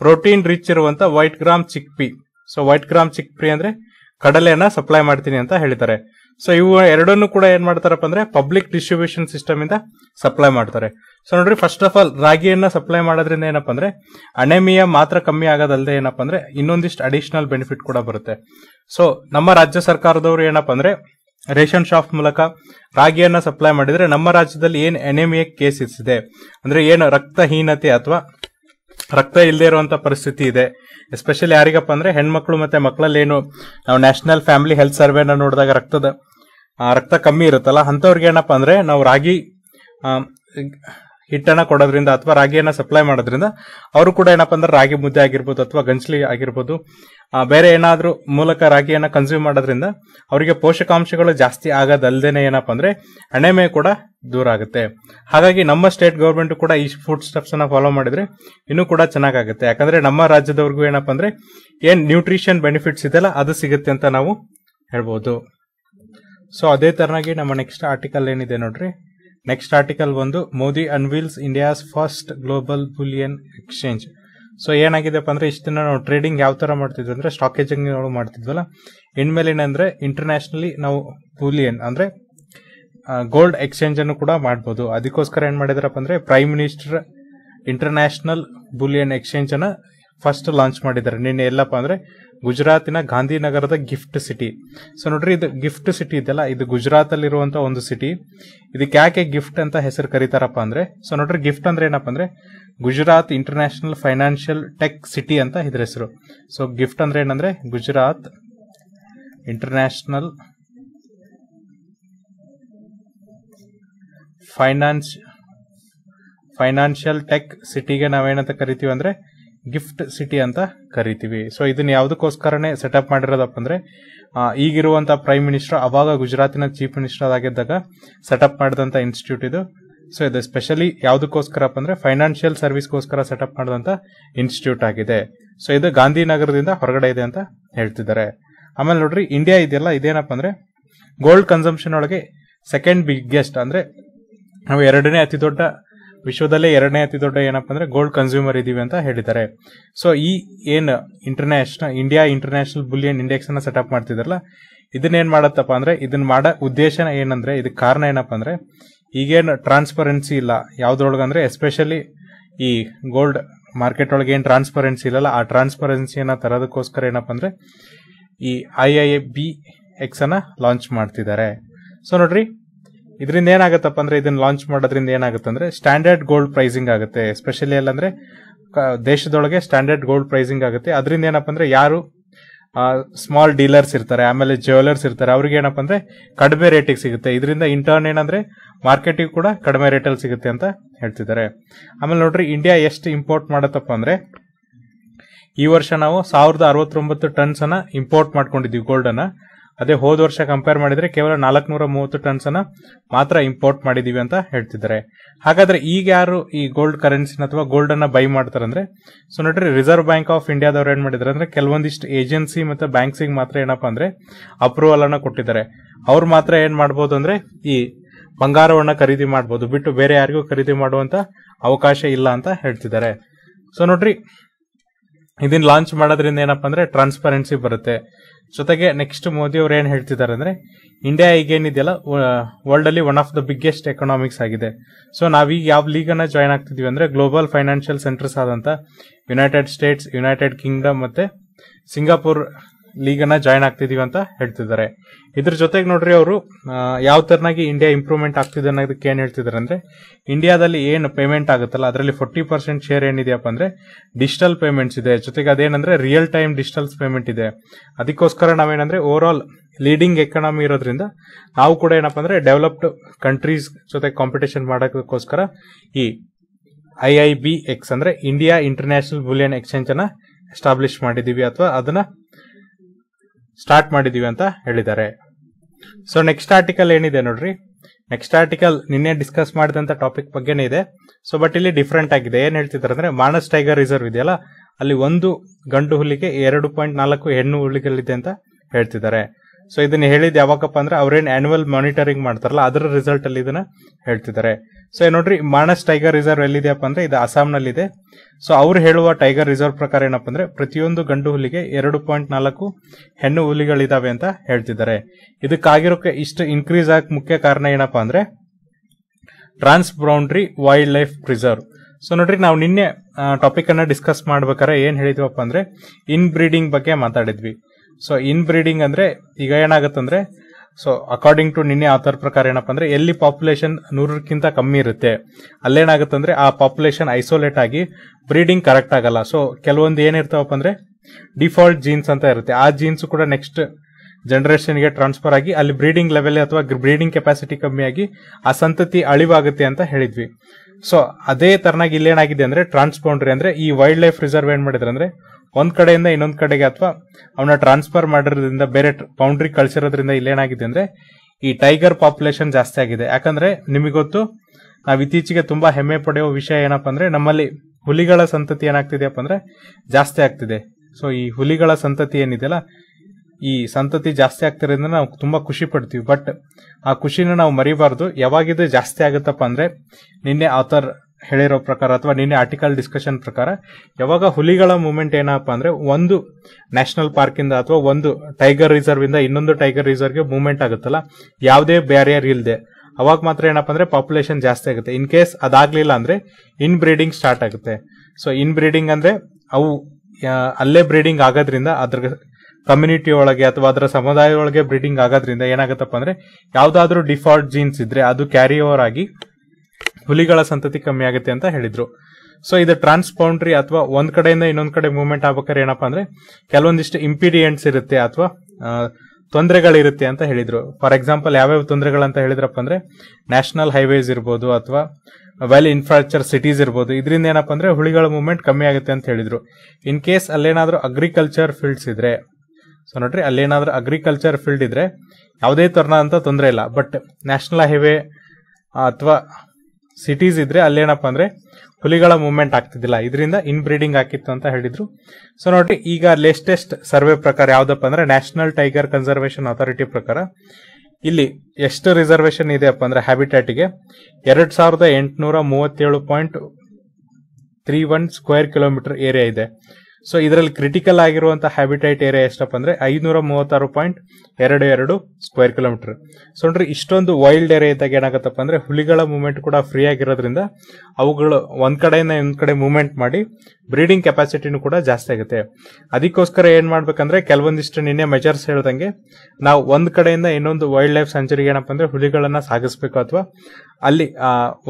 ಪ್ರೋಟೀನ್ ರಿಚ್ ಇರುವಂತ white gram chickpea so white gram chickpea ಅಂದ್ರೆ ಕಡಲೆಯನ್ನ ಸಪ್ಲೈ ಮಾಡ್ತೀನಿ ಅಂತ ಹೇಳಿದ್ದಾರೆ ಸೊ ಇವು ಎರಡನ್ನೂ ಕೂಡ ಏನ್ ಮಾಡ್ತಾರಪ್ಪ ಅಂದ್ರೆ ಪಬ್ಲಿಕ್ ಡಿಸ್ಟ್ರಿಬ್ಯೂಷನ್ ಸಿಸ್ಟಮ್ ಇಂದ ಸಪ್ಲೈ ಮಾಡ್ತಾರೆ ಸೊ ನೋಡ್ರಿ ಫಸ್ಟ್ ಆಫ್ ಆಲ್ ರಾಗಿಯನ್ನ ಸಪ್ಲೈ ಮಾಡೋದ್ರಿಂದ ಏನಪ್ಪ ಅಂದ್ರೆ ಅಣೆಮಿಯ ಮಾತ್ರ ಕಮ್ಮಿ ಆಗೋದಲ್ಲದೆ ಏನಪ್ಪ ಅಂದ್ರೆ ಇನ್ನೊಂದಿಷ್ಟು ಅಡಿಷನಲ್ ಬೆನಿಫಿಟ್ ಕೂಡ ಬರುತ್ತೆ ಸೊ ನಮ್ಮ ರಾಜ್ಯ ಸರ್ಕಾರದವರು ಏನಪ್ಪ ಅಂದ್ರೆ ರೇಷನ್ ಶಾಪ್ ಮೂಲಕ ರಾಗಿಯನ್ನ ಸಪ್ಲೈ ಮಾಡಿದ್ರೆ ನಮ್ಮ ರಾಜ್ಯದಲ್ಲಿ ಏನು ಎನೆಮಿಯ ಕೇಸಸ್ ಇದೆ ಅಂದ್ರೆ ಏನು ರಕ್ತಹೀನತೆ ಅಥವಾ ರಕ್ತ ಇಲ್ಲದೆ ಇರುವಂತ ಪರಿಸ್ಥಿತಿ ಇದೆ ಎಸ್ಪೆಷಲಿ ಯಾರಿಗಪ್ಪ ಅಂದ್ರೆ ಹೆಣ್ಮಕ್ಳು ಮತ್ತೆ ಮಕ್ಕಳಲ್ಲಿ ಏನು ನಾವು ನ್ಯಾಷನಲ್ ಫ್ಯಾಮಿಲಿ ಹೆಲ್ತ್ ಸರ್ವೆನ ನೋಡಿದಾಗ ರಕ್ತದ ರಕ್ತ ಕಮ್ಮಿ ಇರುತ್ತಲ್ಲ ಅಂತವ್ರಿಗೆ ಏನಪ್ಪ ಅಂದ್ರೆ ನಾವು ರಾಗಿ ಹಿಟ್ಟನ್ನು ಕೊಡೋದ್ರಿಂದ ಅಥವಾ ರಾಗಿಯನ್ನು ಸಪ್ಲೈ ಮಾಡೋದ್ರಿಂದ ಅವರು ಕೂಡ ಏನಪ್ಪ ಅಂದ್ರೆ ರಾಗಿ ಮುದ್ದೆ ಆಗಿರ್ಬೋದು ಅಥವಾ ಗಂಜ್ಲಿ ಆಗಿರ್ಬೋದು ಬೇರೆ ಏನಾದರೂ ಮೂಲಕ ರಾಗಿಯನ್ನು ಕನ್ಸ್ಯೂಮ್ ಮಾಡೋದ್ರಿಂದ ಅವರಿಗೆ ಪೋಷಕಾಂಶಗಳು ಜಾಸ್ತಿ ಆಗೋದಲ್ಲದೆ ಏನಪ್ಪ ಅಂದರೆ ಅಣೆಮೆ ಕೂಡ ದೂರ ಆಗುತ್ತೆ ಹಾಗಾಗಿ ನಮ್ಮ ಸ್ಟೇಟ್ ಗೌರ್ಮೆಂಟು ಕೂಡ ಈ ಫುಡ್ ಸ್ಟೆಪ್ಸನ್ನು ಫಾಲೋ ಮಾಡಿದರೆ ಇನ್ನೂ ಕೂಡ ಚೆನ್ನಾಗಾಗುತ್ತೆ ಯಾಕಂದರೆ ನಮ್ಮ ರಾಜ್ಯದವ್ರಿಗೂ ಏನಪ್ಪ ಅಂದರೆ ಏನು ನ್ಯೂಟ್ರಿಷನ್ ಬೆನಿಫಿಟ್ಸ್ ಇದೆಯಲ್ಲ ಅದು ಸಿಗುತ್ತೆ ಅಂತ ನಾವು ಹೇಳ್ಬೋದು ಸೊ ಅದೇ ಥರನಾಗಿ ನಮ್ಮ ನೆಕ್ಸ್ಟ್ ಆರ್ಟಿಕಲ್ ಏನಿದೆ ನೋಡ್ರಿ ನೆಕ್ಸ್ಟ್ ಆರ್ಟಿಕಲ್ ಬಂದು Modi anvils India's first global bullion exchange so ಏನಾಗಿದೆಪ್ಪ ಅಂದ್ರೆ ಇಷ್ಟು ದಿನ ನಾವು ಟ್ರೇಡಿಂಗ್ ಯಾವ ತರ ಮಾಡ್ತಿದ್ವಿ ಅಂದ್ರೆ ಸ್ಟಾಕ್ ಎಕ್ಸ್ಚೇಂಜ್ ಮಾಡ್ತಿದ್ವಲ್ಲ ಇನ್ಮೇಲೆ ಏನಂದ್ರೆ ಇಂಟರ್ನ್ಯಾಷನಲಿ ನಾವು ಬುಲಿಯನ್ ಅಂದ್ರೆ ಗೋಲ್ಡ್ ಎಕ್ಸ್ಚೇಂಜ್ ಅನ್ನು ಕೂಡ ಮಾಡ್ಬೋದು ಅದಕ್ಕೋಸ್ಕರ ಏನ್ ಮಾಡಿದಾರಪ್ಪ ಅಂದ್ರೆ prime minister international bullion exchange ಅನ್ನ ಫಸ್ಟ್ ಲಾಂಚ್ ಮಾಡಿದ್ದಾರೆ ನಿನ್ನೆ ಎಲ್ಲಪ್ಪ ಅಂದ್ರೆ ಗುಜರಾತಿನ ಗಾಂಧಿನಗರದ ಗಿಫ್ಟ್ ಸಿಟಿ ಸೊ ನೋಡ್ರಿ ಇದು ಗಿಫ್ಟ್ ಸಿಟಿ ಇದೆಯಲ್ಲ ಇದು ಗುಜರಾತ್ ಅಲ್ಲಿರುವಂತಹ ಒಂದು ಸಿಟಿ ಇದಕ್ಕೆ ಯಾಕೆ ಗಿಫ್ಟ್ ಅಂತ ಹೆಸರು ಕರೀತಾರಪ್ಪ ಅಂದ್ರೆ ಸೊ ನೋಡ್ರಿ ಗಿಫ್ಟ್ ಅಂದ್ರೆ ಏನಪ್ಪ ಅಂದ್ರೆ Gujarat international financial tech city ಅಂತ ಇದ್ರ ಹೆಸರು ಸೊ ಗಿಫ್ಟ್ ಅಂದ್ರೆ ಏನಂದ್ರೆ Gujarat international finance financial tech ಸಿಟಿಗೆ ನಾವೇನಂತ ಕರಿತೀವಿ ಅಂದ್ರೆ ಗಿಫ್ಟ್ ಸಿಟಿ ಅಂತ ಕರಿತೀವಿ ಸೊ ಇದನ್ನ ಯಾವುದಕ್ಕೋಸ್ಕರನೇ ಸೆಟಪ್ ಮಾಡಿರೋದಪ್ಪ ಅಂದ್ರೆ ಈಗಿರುವಂತ ಪ್ರೈಮ್ ಮಿನಿಸ್ಟರ್ ಅವಾಗ ಗುಜರಾತಿನ ಚೀಫ್ ಮಿನಿಸ್ಟರ್ ಆಗಿದ್ದಾಗ ಸೆಟಪ್ ಮಾಡಿದಂತ ಇನ್ಸ್ಟಿಟ್ಯೂಟ್ ಇದು ಸೊ ಇದು ಸ್ಪೆಷಲಿ ಯಾವುದಕ್ಕೋಸ್ಕರಪ್ಪ ಅಂದ್ರೆ ಫೈನಾನ್ಷಿಯಲ್ ಸರ್ವಿಸ್ಗೋಸ್ಕರ ಸೆಟಪ್ ಮಾಡಿದಂತ ಇನ್ಸ್ಟಿಟ್ಯೂಟ್ ಆಗಿದೆ ಸೊ ಇದು ಗಾಂಧಿನಗರದಿಂದ ಹೊರಗಡೆ ಇದೆ ಅಂತ ಹೇಳ್ತಿದ್ದಾರೆ ಆಮೇಲೆ ನೋಡ್ರಿ ಇಂಡಿಯಾ ಇದೆಯಲ್ಲ ಇದೇನಪ್ಪ ಅಂದ್ರೆ ಗೋಲ್ಡ್ ಕನ್ಸಂಪ್ಷನ್ ಒಳಗೆ ಸೆಕೆಂಡ್ ಬಿಗ್ಗೆಸ್ಟ್ ಅಂದ್ರೆ ನಾವು ಎರಡನೇ ಅತಿ ದೊಡ್ಡ ವಿಶ್ವದಲ್ಲೇ ಎರಡನೇ ಅತಿ ದೊಡ್ಡ ಏನಪ್ಪ ಅಂದ್ರೆ ಗೋಲ್ಡ್ ಕನ್ಸ್ಯೂಮರ್ ಇದೀವಿ ಅಂತ ಹೇಳಿದ್ದಾರೆ ಸೊ ಈ ಏನು international India international bullion index ಅನ್ನ ಸೆಟಪ್ ಮಾಡ್ತಿದ್ರಲ್ಲ ಇದನ್ನೇನ್ ಮಾಡತ್ತಪ್ಪ ಅಂದ್ರೆ ಇದನ್ನ ಮಾಡೋ ಉದ್ದೇಶ ಏನಂದ್ರೆ ಇದಕ್ಕೆ ಕಾರಣ ಏನಪ್ಪ ಅಂದ್ರೆ ಈಗೇನು ಟ್ರಾನ್ಸ್ಪರೆನ್ಸಿ ಇಲ್ಲ ಯಾವ್ದ್ರೊಳಗಂದ್ರೆ ಎಸ್ಪೆಷಲಿ ಈ ಗೋಲ್ಡ್ ಮಾರ್ಕೆಟ್ ಒಳಗೆ ಏನು ಟ್ರಾನ್ಸ್ಪರೆನ್ಸಿ ಇಲ್ಲಲ್ಲ ಆ ಟ್ರಾನ್ಸ್ಪರೆನ್ಸಿಯನ್ನ ತರೋದಕ್ಕೋಸ್ಕರ ಏನಪ್ಪ ಅಂದ್ರೆ ಈ I I A B X ಅನ್ನ ಲಾಂಚ್ ಮಾಡ್ತಿದ್ದಾರೆ ಸೊ ನೋಡ್ರಿ ಇದರಿಂದ ಏನಾಗುತ್ತಪ್ಪ ಅಂದ್ರೆ ಇದನ್ನ ಲಾಂಚ್ ಮಾಡೋದ್ರಿಂದ ಏನಾಗುತ್ತೆ ಅಂದ್ರೆ ಸ್ಟ್ಯಾಂಡರ್ಡ್ ಗೋಲ್ಡ್ ಪ್ರೈಸಿಂಗ್ ಆಗುತ್ತೆ ಎಸ್ಪೆಷಲಿ ಎಲ್ಲಂದ್ರೆ ದೇಶದೊಳಗೆ ಸ್ಟ್ಯಾಂಡರ್ಡ್ ಗೋಲ್ಡ್ ಪ್ರೈಸಿಂಗ್ ಆಗುತ್ತೆ ಅದರಿಂದ ಏನಪ್ಪ ಅಂದ್ರೆ ಯಾರು ಸ್ಮಾಲ್ ಡೀಲರ್ಸ್ ಇರ್ತಾರೆ ಆಮೇಲೆ ಜ್ಯುವೆಲರ್ಸ್ ಇರ್ತಾರೆ ಅವ್ರಿಗೆ ಏನಪ್ಪ ಅಂದ್ರೆ ಕಡಿಮೆ ರೇಟಿಗೆ ಸಿಗುತ್ತೆ ಇದರಿಂದ ಇಂಟರ್ನ್ ಏನಂದ್ರೆ ಮಾರ್ಕೆಟಿಗೆ ಕೂಡ ಕಡಿಮೆ ರೇಟಲ್ಲಿ ಸಿಗುತ್ತೆ ಅಂತ ಹೇಳ್ತಿದ್ದಾರೆ ಆಮೇಲೆ ನೋಡ್ರಿ ಇಂಡಿಯಾ ಎಷ್ಟು ಇಂಪೋರ್ಟ್ ಮಾಡತ್ತಪ್ಪ ಅಂದ್ರೆ ಈ ವರ್ಷ ನಾವು ಸಾವಿರದ ಅರವತ್ತೊಂಬತ್ತು ಟನ್ಸ್ ಅನ್ನ ಇಂಪೋರ್ಟ್ ಮಾಡ್ಕೊಂಡಿದ್ದೀವಿ ಗೋಲ್ಡ್ ಅನ್ನ ಅದೇ ಹೋದ ವರ್ಷ ಕಂಪೇರ್ ಮಾಡಿದ್ರೆ ಕೇವಲ ನಾಲ್ಕುನೂರ ಮೂವತ್ತು ಟನ್ಸ್ ಅನ್ನ ಮಾತ್ರ ಇಂಪೋರ್ಟ್ ಮಾಡಿದೀವಿ ಅಂತ ಹೇಳ್ತಿದ್ದಾರೆ ಹಾಗಾದ್ರೆ ಈಗ ಯಾರು ಈ ಗೋಲ್ಡ್ ಕರೆನ್ಸಿನ ಅಥವಾ ಗೋಲ್ಡ್ ಅನ್ನ ಬೈ ಮಾಡ್ತಾರಂದ್ರೆ ಸೊ ನೋಡ್ರಿ ರಿಸರ್ವ್ ಬ್ಯಾಂಕ್ ಆಫ್ ಇಂಡಿಯಾದವ್ರು ಏನ್ ಮಾಡಿದಾರೆ ಅಂದ್ರೆ ಕೆಲವೊಂದಿಷ್ಟು ಏಜೆನ್ಸಿ ಮತ್ತೆ ಬ್ಯಾಂಕ್ಸಿಗೆ ಮಾತ್ರ ಏನಪ್ಪಾ ಅಂದ್ರೆ ಅಪ್ರೂವಲ್ ಅನ್ನ ಕೊಟ್ಟಿದ್ದಾರೆ ಅವ್ರು ಮಾತ್ರ ಏನ್ ಮಾಡಬಹುದು ಅಂದ್ರೆ ಈ ಬಂಗಾರವನ್ನ ಖರೀದಿ ಮಾಡಬಹುದು ಬಿಟ್ಟು ಬೇರೆ ಯಾರಿಗೂ ಖರೀದಿ ಮಾಡುವಂತ ಅವಕಾಶ ಇಲ್ಲ ಅಂತ ಹೇಳ್ತಿದ್ದಾರೆ ಸೊ ನೋಡ್ರಿ ಇದನ್ನ ಲಾಂಚ್ ಮಾಡೋದ್ರಿಂದ ಏನಪ್ಪಾ ಅಂದ್ರೆ ಟ್ರಾನ್ಸ್ಪರೆನ್ಸಿ ಬರುತ್ತೆ ಜೊತೆಗೆ ನೆಕ್ಸ್ಟ್ ಮೋದಿ ಅವರು ಏನು ಹೇಳ್ತಿದ್ದಾರೆ ಅಂದ್ರೆ ಇಂಡಿಯಾ ಈಗೇನಿದೆಯಲ್ಲ ಅಲ್ಲಿ one of the biggest economics ಆಗಿದೆ ಸೊ ನಾವೀಗ ಯಾವ ಲೀಗನ್ನು ಜಾಯ್ನ್ ಆಗ್ತಿದ್ವಿ ಅಂದ್ರೆ ಗ್ಲೋಬಲ್ ಫೈನಾನ್ಷಿಯಲ್ ಸೆಂಟರ್ಸ್ ಆದಂತ ಯುನೈಟೆಡ್ ಸ್ಟೇಟ್ಸ್ ಯುನೈಟೆಡ್ ಕಿಂಗ್ಡಮ್ ಮತ್ತೆ ಸಿಂಗಾಪುರ್ ಲೀಗನ್ನು ಜಾಯ್ನ್ ಆಗ್ತಿದೀವಿ ಅಂತ ಹೇಳ್ತಿದ್ದಾರೆ ಇದ್ರ ಜೊತೆಗೆ ನೋಡ್ರಿ ಅವರು ಯಾವ ತರನಾಗಿ ಇಂಡಿಯಾ ಇಂಪ್ರೂವ್ಮೆಂಟ್ ಆಗ್ತಿದೆ ಅನ್ನೋದಕ್ಕೆ ಏನು ಹೇಳ್ತಿದ್ದಾರೆ ಅಂದ್ರೆ ಇಂಡಿಯಾದಲ್ಲಿ ಏನು ಪೇಮೆಂಟ್ ಆಗುತ್ತಲ್ಲ ಅದರಲ್ಲಿ ಫೋರ್ಟಿ ಪರ್ಸೆಂಟ್ ಶೇರ್ ಏನಿದೆಯಪ್ಪ ಅಂದ್ರೆ ಡಿಜಿಟಲ್ ಪೇಮೆಂಟ್ಸ್ ಇದೆ ಜೊತೆಗೆ ಅದೇನಂದ್ರೆ ರಿಯಲ್ ಟೈಮ್ ಡಿಜಿಟಲ್ ಪೇಮೆಂಟ್ ಇದೆ ಅದಕ್ಕೋಸ್ಕರ ನಾವೇನಂದ್ರೆ ಓವರ್ ಆಲ್ ಲೀಡಿಂಗ್ ಎಕನಾಮಿ ಇರೋದ್ರಿಂದ ನಾವು ಕೂಡ ಏನಪ್ಪ ಅಂದ್ರೆ ಡೆವಲಪ್ಡ್ ಕಂಟ್ರೀಸ್ ಜೊತೆ ಕಾಂಪಿಟೇಷನ್ ಮಾಡೋದಕ್ಕೋಸ್ಕರ ಈ ಐ ಐ ಬಿ ಎಕ್ಸ್ ಅಂದ್ರೆ ಇಂಡಿಯಾ ಇಂಟರ್ನ್ಯಾಷನಲ್ ಬುಲಿಯನ್ ಅನ್ನ ಎಸ್ಟಾಬ್ಲಿಷ್ ಮಾಡಿದೀವಿ ಅಥವಾ ಅದನ್ನ ಸ್ಟಾರ್ಟ್ ಮಾಡಿದೀವಿ ಅಂತ ಹೇಳಿದ್ದಾರೆ ಸೊ ನೆಕ್ಸ್ಟ್ ಆರ್ಟಿಕಲ್ ಏನಿದೆ ನೋಡ್ರಿ ನೆಕ್ಸ್ಟ್ ಆರ್ಟಿಕಲ್ ನಿನ್ನೆ ಡಿಸ್ಕಸ್ ಮಾಡಿದಂತ ಟಾಪಿಕ್ ಬಗ್ಗೆನೇ ಇದೆ ಸೊ ಬಟ್ ಇಲ್ಲಿ ಡಿಫ್ರೆಂಟ್ ಆಗಿದೆ ಏನ್ ಹೇಳ್ತಿದ್ದಾರೆ ಅಂದ್ರೆ ಮಾನಸ್ ಟೈಗರ್ ರಿಸರ್ವ್ ಇದೆಯಲ್ಲ ಅಲ್ಲಿ ಒಂದು ಗಂಡು ಹುಲಿಗೆ ಎರಡು ಪಾಯಿಂಟ್ ನಾಲ್ಕು ಹೆಣ್ಣು ಹುಲಿಗಳಿದೆ ಅಂತ ಹೇಳ್ತಿದ್ದಾರೆ ಸೊ ಇದನ್ನ ಹೇಳಿದ್ ಯಾವಾಗಪ್ಪ ಅಂದ್ರೆ ಅವ್ರೇನ್ ಆನ್ಯುವಲ್ ಮಾನಿಟರಿಂಗ್ ಮಾಡ್ತಾರಲ್ಲ ಅದರ ರಿಸಲ್ಟ್ ಅಲ್ಲಿ ಇದನ್ನ ಹೇಳ್ತಿದ್ದಾರೆ ಸೊ ನೋಡ್ರಿ ಮಾನಸ್ ಟೈಗರ್ ರಿಸರ್ವ್ ಎಲ್ಲಿದೆಯಪ್ಪ ಅಂದ್ರೆ ಇದು ಅಸ್ಸಾಂನಲ್ಲಿ ಇದೆ ಸೊ ಅವ್ರು ಹೇಳುವ ಟೈಗರ್ ರಿಸರ್ವ್ ಪ್ರಕಾರ ಏನಪ್ಪ ಅಂದ್ರೆ ಪ್ರತಿಯೊಂದು ಗಂಡು ಹುಲಿಗೆ ಎರಡು ಪಾಯಿಂಟ್ ನಾಲ್ಕು ಹೆಣ್ಣು ಹುಲಿಗಳಿದಾವೆ ಅಂತ ಹೇಳ್ತಿದ್ದಾರೆ ಇದಕ್ಕಾಗಿರೋಕೆ ಇಷ್ಟು ಇನ್ಕ್ರೀಸ್ ಆಗ ಮುಖ್ಯ ಕಾರಣ ಏನಪ್ಪಾ ಅಂದ್ರೆ transboundary wildlife preserve so ನೋಡ್ರಿ ನಾವು ನಿನ್ನೆ ಟಾಪಿಕ್ ಅನ್ನ ಡಿಸ್ಕಸ್ ಮಾಡ್ಬೇಕಾರೆ ಏನ್ ಹೇಳಿದ್ವಪ್ಪ ಅಂದ್ರೆ ಇನ್ ಬ್ರೀಡಿಂಗ್ ಬಗ್ಗೆ ಮಾತಾಡಿದ್ವಿ ಸೊ ಇನ್ ಬ್ರೀಡಿಂಗ್ ಅಂದ್ರೆ ಈಗ ಏನಾಗುತ್ತಂದ್ರೆ ಸೊ ಅಕಾರ್ಡಿಂಗ್ ಟು ನಿನ್ನೆ ಆತರ ಪ್ರಕಾರ ಏನಪ್ಪ ಅಂದ್ರೆ ಎಲ್ಲಿ ಪಾಪ್ಯುಲೇಷನ್ ನೂರಕ್ಕಿಂತ ಕಮ್ಮಿ ಇರುತ್ತೆ ಅಲ್ಲೇನಾಗುತ್ತಂದ್ರೆ ಆ ಪಾಪ್ಯುಲೇಷನ್ ಐಸೋಲೇಟ್ ಆಗಿ ಬ್ರೀಡಿಂಗ್ ಕರೆಕ್ಟ್ ಆಗಲ್ಲ ಸೊ ಕೆಲವೊಂದು ಏನಿರ್ತಾವಪ್ಪ ಅಂದ್ರೆ ಡಿಫಾಲ್ಟ್ ಜೀನ್ಸ್ ಅಂತ ಇರುತ್ತೆ ಆ ಜೀನ್ಸ್ ಕೂಡ ನೆಕ್ಸ್ಟ್ ಗೆ ಟ್ರಾನ್ಸ್ಫರ್ ಆಗಿ ಅಲ್ಲಿ ಬ್ರೀಡಿಂಗ್ ಲೆವೆಲ್ ಅಥವಾ ಬ್ರೀಡಿಂಗ್ ಕೆಪಾಸಿಟಿ ಕಮ್ಮಿಯಾಗಿ ಆ ಸಂತತಿ ಅಳಿವಾಗುತ್ತೆ ಅಂತ ಹೇಳಿದ್ವಿ ಸೊ ಅದೇ ತರನಾಗಿ ಇಲ್ಲೇನಾಗಿದೆ ಅಂದ್ರೆ ಟ್ರಾನ್ಸ್ಪೌಂಡ್ರಿ ಅಂದ್ರೆ ಈ ವೈಲ್ಡ್ ಲೈಫ್ ರಿಸರ್ವ್ ಏನ್ ಮಾಡಿದ್ರೆ ಅಂದ್ರೆ ಒಂದ್ ಕಡೆಯಿಂದ ಇನ್ನೊಂದ್ ಕಡೆಗೆ ಅಥವಾ ಅವನ್ನ ಟ್ರಾನ್ಸ್ಫರ್ ಮಾಡಿರೋದ್ರಿಂದ ಬೇರೆ ಬೌಂಡ್ರಿ ಕಳ್ಸಿರೋದ್ರಿಂದ ಇಲ್ಲೇನಾಗಿದೆ ಅಂದ್ರೆ ಈ ಟೈಗರ್ ಪಾಪ್ಯುಲೇಷನ್ ಜಾಸ್ತಿ ಆಗಿದೆ ಯಾಕಂದ್ರೆ ನಿಮಗೊತ್ತು ನಾವ್ ಇತ್ತೀಚೆಗೆ ತುಂಬಾ ಹೆಮ್ಮೆ ಪಡೆಯುವ ವಿಷಯ ಏನಪ್ಪಾ ಅಂದ್ರೆ ನಮ್ಮಲ್ಲಿ ಹುಲಿಗಳ ಸಂತತಿ ಏನಾಗ್ತಿದೆಯಪ್ಪ ಅಂದ್ರೆ ಜಾಸ್ತಿ ಆಗ್ತಿದೆ ಸೊ ಈ ಹುಲಿಗಳ ಸಂತತಿ ಏನಿದೆಯಲ್ಲ ಈ ಸಂತತಿ ಜಾಸ್ತಿ ಆಗ್ತಿರೋದ್ರಿಂದ ನಾವು ತುಂಬಾ ಖುಷಿ ಪಡ್ತೀವಿ ಬಟ್ ಆ ಖುಷಿನ ನಾವು ಮರಿಬಾರ್ದು ಯಾವಾಗಿದ್ರೆ ಜಾಸ್ತಿ ಆಗುತ್ತಪ್ಪ ಅಂದ್ರೆ ನಿನ್ನೆ ಆತರ್ ಹೇಳಿರೋ ಪ್ರಕಾರ ಅಥವಾ ನಿನ್ನೆ ಆರ್ಟಿಕಲ್ ಡಿಸ್ಕಷನ್ ಪ್ರಕಾರ ಯಾವಾಗ ಹುಲಿಗಳ ಮೂವ್ಮೆಂಟ್ ಏನಪ್ಪ ಅಂದ್ರೆ ಒಂದು ನ್ಯಾಷನಲ್ ಪಾರ್ಕ್ ಇಂದ ಅಥವಾ ಒಂದು ಟೈಗರ್ ರಿಸರ್ವ್ ಇಂದ ಇನ್ನೊಂದು ಟೈಗರ್ ರಿಸರ್ವ್ಗೆ ಮೂವ್ಮೆಂಟ್ ಆಗುತ್ತಲ್ಲ ಯಾವುದೇ ಬ್ಯಾರಿಯರ್ ಇಲ್ಲದೆ ಅವಾಗ ಮಾತ್ರ ಏನಪ್ಪ ಅಂದ್ರೆ ಪಾಪ್ಯುಲೇಷನ್ ಜಾಸ್ತಿ ಆಗುತ್ತೆ ಇನ್ ಕೇಸ್ ಅದಾಗ್ಲಿಲ್ಲ ಅಂದ್ರೆ ಇನ್ ಬ್ರೀಡಿಂಗ್ ಸ್ಟಾರ್ಟ್ ಆಗುತ್ತೆ ಸೊ ಇನ್ ಬ್ರೀಡಿಂಗ್ ಅಂದ್ರೆ ಅವು ಅಲ್ಲೇ ಬ್ರೀಡಿಂಗ್ ಆಗೋದ್ರಿಂದ ಅದ್ರ ಕಮ್ಯುನಿಟಿ ಒಳಗೆ ಅಥವಾ ಅದರ ಸಮುದಾಯ ಒಳಗೆ ಬ್ರೀಡಿಂಗ್ ಆಗೋದ್ರಿಂದ ಏನಾಗುತ್ತಪ್ಪ ಅಂದ್ರೆ ಯಾವ್ದಾದ್ರು ಡಿಫಾಲ್ಟ್ ಜೀನ್ಸ್ ಇದ್ರೆ ಅದು ಕ್ಯಾರಿ ಓವರ್ ಆಗಿ ಹುಲಿಗಳ ಸಂತತಿ ಕಮ್ಮಿ ಆಗುತ್ತೆ ಅಂತ ಹೇಳಿದ್ರು ಸೊ ಇದು ಬೌಂಡ್ರಿ ಅಥವಾ ಒಂದ್ ಕಡೆಯಿಂದ ಇನ್ನೊಂದ್ ಕಡೆ ಮೂವ್ಮೆಂಟ್ ಆಗ್ಬೇಕಾದ್ರೆ ಏನಪ್ಪ ಅಂದ್ರೆ ಕೆಲವೊಂದಿಷ್ಟು ಇಂಪೀಡಿಯೆಂಟ್ಸ್ ಇರುತ್ತೆ ಅಥವಾ ತೊಂದರೆಗಳಿರುತ್ತೆ ಅಂತ ಹೇಳಿದ್ರು ಫಾರ್ ಎಕ್ಸಾಂಪಲ್ ಯಾವ್ಯಾವ ತೊಂದರೆಗಳಂತ ಹೇಳಿದ್ರಪ್ಪ ಅಂದ್ರೆ ನ್ಯಾಷನಲ್ ಹೈವೇಸ್ ಇರ್ಬೋದು ಅಥವಾ ವೆಲ್ ಇನ್ಫ್ರಾಸ್ಟ್ರಕ್ಚರ್ ಸಿಟೀಸ್ ಇರ್ಬೋದು ಇದರಿಂದ ಏನಪ್ಪ ಅಂದ್ರೆ ಹುಲಿಗಳ ಮೂವ್ಮೆಂಟ್ ಕಮ್ಮಿ ಆಗುತ್ತೆ ಅಂತ ಹೇಳಿದ್ರು ಇನ್ ಕೇಸ್ ಅಲ್ಲೇನಾದ್ರೂ ಅಗ್ರಿಕಲ್ಚರ್ ಫೀಲ್ಡ್ಸ್ ಇದ್ರೆ ಸೊ ನೋಡ್ರಿ ಅಲ್ಲೇನಾದ್ರೂ ಅಗ್ರಿಕಲ್ಚರ್ ಫೀಲ್ಡ್ ಇದ್ರೆ ಯಾವುದೇ ಅಂತ ತೊಂದರೆ ಇಲ್ಲ ಬಟ್ ನ್ಯಾಷನಲ್ ಹೈವೇ ಅಥವಾ ಸಿಟೀಸ್ ಇದ್ರೆ ಅಲ್ಲೇನಪ್ಪ ಅಂದ್ರೆ ಹುಲಿಗಳ ಮೂವ್ಮೆಂಟ್ ಆಗ್ತಿದ್ದಿಲ್ಲ ಇದರಿಂದ ಇನ್ ಬ್ರೀಡಿಂಗ್ ಆಗಿತ್ತು ಅಂತ ಹೇಳಿದ್ರು ಸೊ ನೋಡ್ರಿ ಈಗ ಲೇಟೆಸ್ಟ್ ಸರ್ವೆ ಪ್ರಕಾರ ಯಾವ್ದಪ್ಪ ಅಂದ್ರೆ ನ್ಯಾಷನಲ್ ಟೈಗರ್ ಕನ್ಸರ್ವೇಶನ್ ಅಥಾರಿಟಿ ಪ್ರಕಾರ ಇಲ್ಲಿ ಎಷ್ಟು ರಿಸರ್ವೇಶನ್ ಇದೆ ಅಪ್ಪ ಅಂದ್ರೆ ಹ್ಯಾಬಿಟ್ಯಾಟಿಗೆ ಎರಡ್ ಸಾವಿರದ ಎಂಟುನೂರ ಮೂವತ್ತೇಳು point three one square kilometre area ಇದೆ ಸೊ ಇದರಲ್ಲಿ ಕ್ರಿಟಿಕಲ್ ಆಗಿರುವಂತಹ ಹ್ಯಾಬಿಟೈಟ್ ಏರಿಯಾ ಎಷ್ಟಪ್ಪ ಅಂದ್ರೆ ಐನೂರ ಮೂವತ್ತಾರು ಪಾಯಿಂಟ್ ಎರಡು ಎರಡು ಸ್ಕ್ವೇರ್ ಕಿಲೋಮೀಟರ್ ಸೊ ನೋಡ್ರಿ ಇಷ್ಟೊಂದು ವೈಲ್ಡ್ ಏರಿಯಾ ಇದ್ದಾಗ ಏನಾಗತ್ತಪ್ಪ ಅಂದ್ರೆ ಹುಲಿಗಳ ಮೂವ್ಮೆಂಟ್ ಕೂಡ ಫ್ರೀ ಆಗಿರೋದ್ರಿಂದ ಅವುಗಳು ಒಂದ್ ಕಡೆಯಿಂದ ಇನ್ನೊಂದ್ ಕಡೆ ಮೂವ್ಮೆಂಟ್ ಮಾಡಿ ಬ್ರೀಡಿಂಗ್ ಕೆಪಾಸಿಟಿನೂ ಕೂಡ ಜಾಸ್ತಿ ಆಗುತ್ತೆ ಅದಕ್ಕೋಸ್ಕರ ಏನ್ ಮಾಡ್ಬೇಕಂದ್ರೆ ಕೆಲವೊಂದಿಷ್ಟು ನಿನ್ನೆ ಮೆಜರ್ಸ್ ಹೇಳ್ದಂಗೆ ನಾವು ಒಂದ್ ಕಡೆಯಿಂದ ಇನ್ನೊಂದು ವೈಲ್ಡ್ ಲೈಫ್ ಸ್ಯಾಂಚುರಿಗೆ ಏನಪ್ಪ ಅಂದ್ರೆ ಹುಲಿಗಳನ್ನ ಸಾಗಿಸ್ಬೇಕು ಅಥವಾ ಅಲ್ಲಿ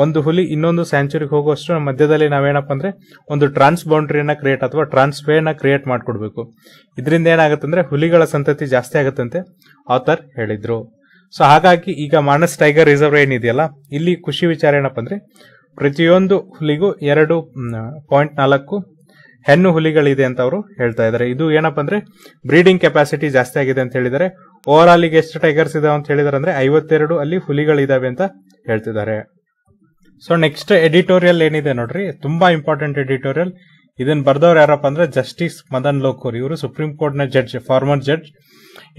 ಒಂದು ಹುಲಿ ಇನ್ನೊಂದು ಸ್ಯಾಂಚುರಿಗೆ ಹೋಗುವಷ್ಟು ಮಧ್ಯದಲ್ಲಿ ನಾವೇನಪ್ಪ ಅಂದ್ರೆ ಒಂದು ಟ್ರಾನ್ಸ್ ಬೌಂಡ್ರಿಯನ್ನ ಕ್ರಿಯೇಟ್ ಅಥವಾ ಟ್ರಾನ್ಸ್ ಸ್ವೇನ ಕ್ರಿಯೇಟ್ ಮಾಡಿಕೊಡ್ಬೇಕು ಇದರಿಂದ ಏನಾಗುತ್ತಂದ್ರೆ ಹುಲಿಗಳ ಸಂತತಿ ಜಾಸ್ತಿ ಆಗುತ್ತಂತೆ ಆಥರ್ ಹೇಳಿದ್ರು ಸೊ ಹಾಗಾಗಿ ಈಗ ಮಾನಸ್ ಟೈಗರ್ ರಿಸರ್ವ್ ಏನಿದೆಯಲ್ಲ ಇಲ್ಲಿ ಖುಷಿ ವಿಚಾರ ಏನಪ್ಪ ಅಂದ್ರೆ ಪ್ರತಿಯೊಂದು ಹುಲಿಗೂ ಎರಡು ಪಾಯಿಂಟ್ ನಾಲ್ಕು ಹೆಣ್ಣು ಹುಲಿಗಳಿದೆ ಅಂತ ಅವರು ಹೇಳ್ತಾ ಇದ್ದಾರೆ ಇದು ಏನಪ್ಪ ಅಂದ್ರೆ ಬ್ರೀಡಿಂಗ್ ಕೆಪಾಸಿಟಿ ಜಾಸ್ತಿ ಆಗಿದೆ ಅಂತ ಹೇಳಿದರೆ ಓವರ್ ಈಗ ಎಷ್ಟು ಟೈಗರ್ಸ್ ಇದಾವೆ ಅಂತ ಹೇಳಿದಾರೆ ಅಂದ್ರೆ ಐವತ್ತೆರಡು ಅಲ್ಲಿ ಹುಲಿಗಳಿದಾವೆ ಅಂತ ಹೇಳ್ತಿದ್ದಾರೆ ಸೊ ನೆಕ್ಸ್ಟ್ ಎಡಿಟೋರಿಯಲ್ ಏನಿದೆ ನೋಡ್ರಿ ತುಂಬಾ ಇಂಪಾರ್ಟೆಂಟ್ ಎಡಿಟೋರಿಯಲ್ ಇದನ್ನ ಬರ್ದವ್ರು ಯಾರಪ್ಪ ಅಂದ್ರೆ ಜಸ್ಟಿಸ್ ಮದನ್ ಲೋಕೂರ್ ಇವರು ಸುಪ್ರೀಂ ಕೋರ್ಟ್ ನ ಜಡ್ಜ್ ಫಾರ್ಮರ್ ಜಡ್ಜ್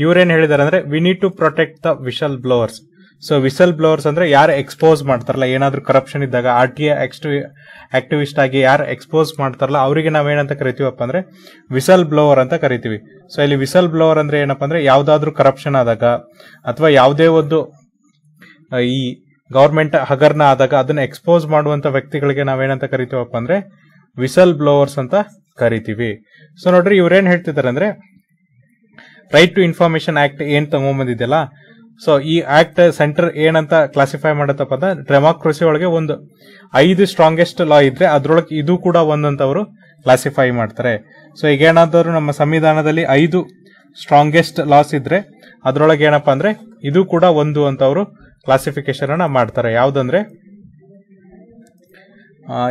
ಇವ್ರೇನ್ ಹೇಳಿದಾರೆ ಅಂದ್ರೆ we need to protect the whistle blowers so whistle blowers ಅಂದ್ರೆ ಯಾರು ಎಕ್ಸ್ಪೋಸ್ ಮಾಡ್ತಾರಲ್ಲ ಏನಾದ್ರೂ ಕರಪ್ಷನ್ ಇದ್ದಾಗ ಆರ್ ಟಿ ಆಕ್ಟಿವಿಸ್ಟ್ ಆಗಿ ಯಾರು ಎಕ್ಸ್ಪೋಸ್ ಮಾಡ್ತಾರಲ್ಲ ಅವರಿಗೆ ನಾವೇನಂತ ಕರಿತೀವಪ್ಪ ಅಂದ್ರೆ ವಿಸಲ್ ಬ್ಲೋವರ್ ಅಂತ ಕರಿತೀವಿ ಸೊ ಇಲ್ಲಿ ವಿಸಲ್ ಬ್ಲೋವರ್ ಅಂದ್ರೆ ಏನಪ್ಪ ಅಂದ್ರೆ ಯಾವ್ದಾದ್ರು ಕರಪ್ಷನ್ ಆದಾಗ ಅಥವಾ ಯಾವುದೇ ಒಂದು ಈ ಗೌರ್ಮೆಂಟ್ ಹಗರಣ ಆದಾಗ ಅದನ್ನ ಎಕ್ಸ್ಪೋಸ್ ಮಾಡುವಂತ ವ್ಯಕ್ತಿಗಳಿಗೆ ನಾವೇನಂತ ಕರಿತೀವಪ್ಪ ಅಂದ್ರೆ ವಿಸಲ್ ಬ್ಲೋವರ್ಸ್ ಅಂತ ಕರಿತೀವಿ ಸೊ ನೋಡ್ರಿ ಇವ್ರೇನ್ ಹೇಳ್ತಿದ್ದಾರೆ ಅಂದ್ರೆ ರೈಟ್ ಟು ಇನ್ಫಾರ್ಮೇಶನ್ ಆಕ್ಟ್ ಏನ್ ತಗೊಂಬಂದಿದೆಯಲ್ಲ ಸೊ ಈ ಆಕ್ಟ್ ಸೆಂಟರ್ ಏನಂತ ಕ್ಲಾಸಿಫೈ ಮಾಡತ್ತಪ್ಪ ಅಂದ್ರೆ ಡೆಮಾಕ್ರಸಿ ಒಳಗೆ ಒಂದು ಐದು ಸ್ಟ್ರಾಂಗೆಸ್ಟ್ ಲಾ ಇದ್ರೆ ಅದ್ರೊಳಗೆ ಇದು ಕೂಡ ಒಂದಂತ ಅವರು ಕ್ಲಾಸಿಫೈ ಮಾಡ್ತಾರೆ ಸೊ ಈಗ ಏನಾದರೂ ನಮ್ಮ ಸಂವಿಧಾನದಲ್ಲಿ ಐದು ಸ್ಟ್ರಾಂಗೆಸ್ಟ್ ಲಾಸ್ ಇದ್ರೆ ಅದ್ರೊಳಗೆ ಏನಪ್ಪಾ ಅಂದ್ರೆ ಇದು ಕೂಡ ಒಂದು ಅಂತ ಅವರು ಕ್ಲಾಸಿಫಿಕೇಶನ್ ಮಾಡ್ತಾರೆ ಯಾವ್ದಂದ್ರೆ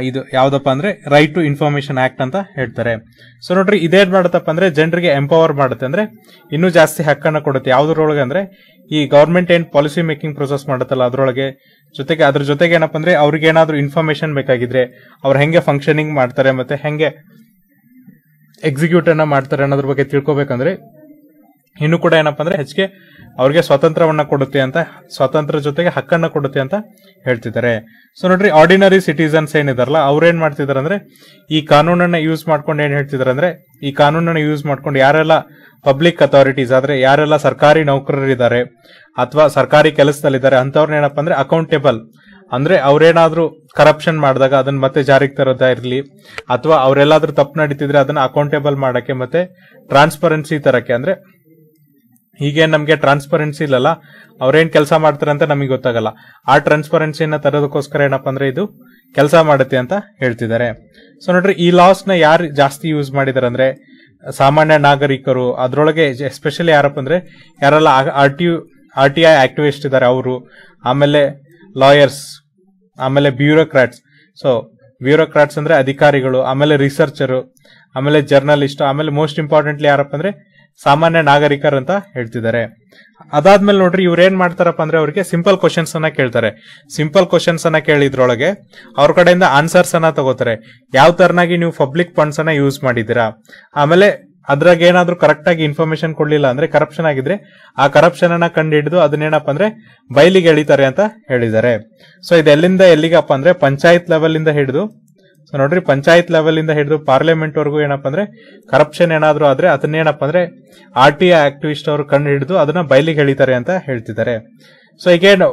ಇದು ಯಾವ್ದಪ್ಪ ಅಂದ್ರೆ ರೈಟ್ ಟು ಇನ್ಫಾರ್ಮೇಶನ್ ಆಕ್ಟ್ ಅಂತ ಹೇಳ್ತಾರೆ ಸೊ ನೋಡ್ರಿ ಇದೇನ್ ಮಾಡುತ್ತಪ್ಪ ಅಂದ್ರೆ ಜನರಿಗೆ ಎಂಪವರ್ ಮಾಡುತ್ತೆ ಅಂದ್ರೆ ಇನ್ನೂ ಜಾಸ್ತಿ ಹಕ್ಕನ್ನು ಕೊಡುತ್ತೆ ಯಾವ್ದ್ರೊಳಗೆ ಅಂದ್ರೆ ಈ ಗೌರ್ಮೆಂಟ್ ಏನ್ ಪಾಲಿಸಿ ಮೇಕಿಂಗ್ ಪ್ರೊಸೆಸ್ ಮಾಡುತ್ತಲ್ಲ ಅದ್ರೊಳಗೆ ಜೊತೆಗೆ ಅದ್ರ ಜೊತೆಗೆ ಏನಪ್ಪ ಅಂದ್ರೆ ಅವ್ರಿಗೆ ಏನಾದ್ರು ಇನ್ಫಾರ್ಮೇಶನ್ ಬೇಕಾಗಿದ್ರೆ ಅವ್ರು ಹೆಂಗೆ ಫಂಕ್ಷನಿಂಗ್ ಮಾಡ್ತಾರೆ ಮತ್ತೆ ಹೆಂಗೆ ಎಕ್ಸಿಕ್ಯೂಟ್ ಅನ್ನ ಮಾಡ್ತಾರೆ ಅನ್ನೋದ್ರ ಬಗ್ಗೆ ತಿಳ್ಕೊಬೇಕಂದ್ರೆ ಇನ್ನು ಕೂಡ ಏನಪ್ಪಾ ಅಂದ್ರೆ ಹೆಚ್ಚಿಗೆ ಅವ್ರಿಗೆ ಸ್ವಾತಂತ್ರ್ಯವನ್ನ ಕೊಡುತ್ತೆ ಅಂತ ಸ್ವಾತಂತ್ರ್ಯ ಜೊತೆಗೆ ಹಕ್ಕನ್ನ ಕೊಡುತ್ತೆ ಅಂತ ಹೇಳ್ತಿದ್ದಾರೆ ಸೊ ನೋಡ್ರಿ ಆರ್ಡಿನರಿ ಸಿಟಿಸನ್ಸ್ ಏನಿದಾರಲ್ಲ ಅವ್ರೇನ್ ಮಾಡ್ತಿದಾರೆ ಅಂದ್ರೆ ಈ ಕಾನೂನನ್ನ ಯೂಸ್ ಮಾಡ್ಕೊಂಡು ಏನ್ ಹೇಳ್ತಿದಾರೆ ಅಂದ್ರೆ ಈ ಕಾನೂನನ್ನ ಯೂಸ್ ಮಾಡ್ಕೊಂಡು ಯಾರೆಲ್ಲ ಪಬ್ಲಿಕ್ ಅಥಾರಿಟೀಸ್ ಆದ್ರೆ ಯಾರೆಲ್ಲ ಸರ್ಕಾರಿ ನೌಕರರಿದ್ದಾರೆ ಅಥವಾ ಸರ್ಕಾರಿ ಕೆಲಸದಲ್ಲಿದ್ದಾರೆ ಏನಪ್ಪಾ ಅಂದ್ರೆ ಅಕೌಂಟೇಬಲ್ ಅಂದ್ರೆ ಅವ್ರೇನಾದ್ರೂ ಕರಪ್ಷನ್ ಮಾಡಿದಾಗ ಅದನ್ನ ಮತ್ತೆ ಜಾರಿಗೆ ತರೋದ ಇರಲಿ ಅಥವಾ ಅವರೆಲ್ಲಾದ್ರೂ ತಪ್ಪು ನಡೀತಿದ್ರೆ ಅದನ್ನ ಅಕೌಂಟೇಬಲ್ ಮಾಡಕ್ಕೆ ಮತ್ತೆ ಟ್ರಾನ್ಸ್ಪರೆನ್ಸಿ ತರಕ್ಕೆ ಅಂದ್ರೆ ಈಗೇನ್ ನಮಗೆ ಟ್ರಾನ್ಸ್ಪರೆನ್ಸಿ ಇಲ್ಲಲ್ಲ ಅವ್ರೇನ್ ಕೆಲಸ ಮಾಡ್ತಾರೆ ಅಂತ ನಮಗೆ ಗೊತ್ತಾಗಲ್ಲ ಆ ಟ್ರಾನ್ಸ್ಪರೆನ್ಸಿನ ತರೋದಕ್ಕೋಸ್ಕರ ಏನಪ್ಪ ಅಂದ್ರೆ ಇದು ಕೆಲಸ ಮಾಡುತ್ತೆ ಅಂತ ಹೇಳ್ತಿದ್ದಾರೆ ಸೊ ನೋಡ್ರಿ ಈ ಲಾಸ್ನ ಯಾರು ಜಾಸ್ತಿ ಯೂಸ್ ಮಾಡಿದಾರೆ ಅಂದ್ರೆ ಸಾಮಾನ್ಯ ನಾಗರಿಕರು ಅದರೊಳಗೆ ಎಸ್ಪೆಷಲಿ ಯಾರಪ್ಪ ಅಂದ್ರೆ ಯಾರೆಲ್ಲ R T R T I activist ಇದ್ದಾರೆ ಅವರು ಆಮೇಲೆ ಲಾಯರ್ಸ್ ಆಮೇಲೆ ಬ್ಯೂರೋಕ್ರಾಟ್ಸ್ ಸೊ ಬ್ಯೂರೋಕ್ರಾಟ್ಸ್ ಅಂದ್ರೆ ಅಧಿಕಾರಿಗಳು ಆಮೇಲೆ ರಿಸರ್ಚರು ಆಮೇಲೆ ಜರ್ನಲಿಸ್ಟ್ ಆಮೇಲೆ ಮೋಸ್ಟ್ ಇಂಪಾರ್ಟೆಂಟ್ಲಿ ಯಾರಪ್ಪ ಅಂದ್ರೆ ಸಾಮಾನ್ಯ ನಾಗರಿಕರು ಅಂತ ಹೇಳ್ತಿದ್ದಾರೆ ಅದಾದ್ಮೇಲೆ ನೋಡ್ರಿ ಇವ್ರು ಏನ್ ಮಾಡ್ತಾರಪ್ಪ ಅಂದ್ರೆ ಅವ್ರಿಗೆ ಸಿಂಪಲ್ ಕ್ವಶನ್ಸ್ ಅನ್ನ ಕೇಳ್ತಾರೆ ಸಿಂಪಲ್ ಕ್ವಶನ್ಸ್ ಅನ್ನ ಕೇಳಿದ್ರೊಳಗೆ ಅವ್ರ ಕಡೆಯಿಂದ ಆನ್ಸರ್ಸ್ ಅನ್ನ ತಗೋತಾರೆ ಯಾವ ತರನಾಗಿ ನೀವು ಪಬ್ಲಿಕ್ ಫಂಡ್ಸ್ ಅನ್ನ ಯೂಸ್ ಮಾಡಿದ್ದೀರಾ ಆಮೇಲೆ ಅದ್ರಾಗ ಏನಾದ್ರೂ ಕರೆಕ್ಟ್ ಆಗಿ ಇನ್ಫಾರ್ಮೇಶನ್ ಕೊಡ್ಲಿಲ್ಲ ಅಂದ್ರೆ ಕರಪ್ಷನ್ ಆಗಿದ್ರೆ ಆ ಕರಪ್ಷನ್ ಅನ್ನ ಕಂಡು ಹಿಡಿದು ಅದನ್ನೇನಪ್ಪ ಅಂದ್ರೆ ಬಯಲಿಗೆ ಎಳಿತಾರೆ ಅಂತ ಹೇಳಿದ್ದಾರೆ ಸೊ ಇದೆಲ್ಲಿಂದ ಎಲ್ಲಿಗಪ್ಪ ಅಂದ್ರೆ ಪಂಚಾಯತ್ ಲೆವೆಲ್ ಇಂದ ಹಿಡಿದು ನೋಡ್ರಿ ಪಂಚಾಯತ್ ಲೆವೆಲ್ ಇಂದ ಹಿಡಿದು ಪಾರ್ಲಿಮೆಂಟ್ ವರ್ಗೂ ಏನಪ್ಪ ಅಂದ್ರೆ ಕರಪ್ಷನ್ ಏನಾದ್ರು ಆದ್ರೆ ಅದನ್ನೇನಪ್ಪ ಅಂದ್ರೆ ಆರ್ ಟಿ ಆಕ್ಟಿವಿಸ್ಟ್ ಅವರು ಕಂಡು ಹಿಡಿದು ಅದನ್ನ ಬಯಲಿಗೆ ಹೇಳೀತಾರೆ ಅಂತ ಹೇಳ್ತಿದ್ದಾರೆ ಸೊ ಈಗೇನು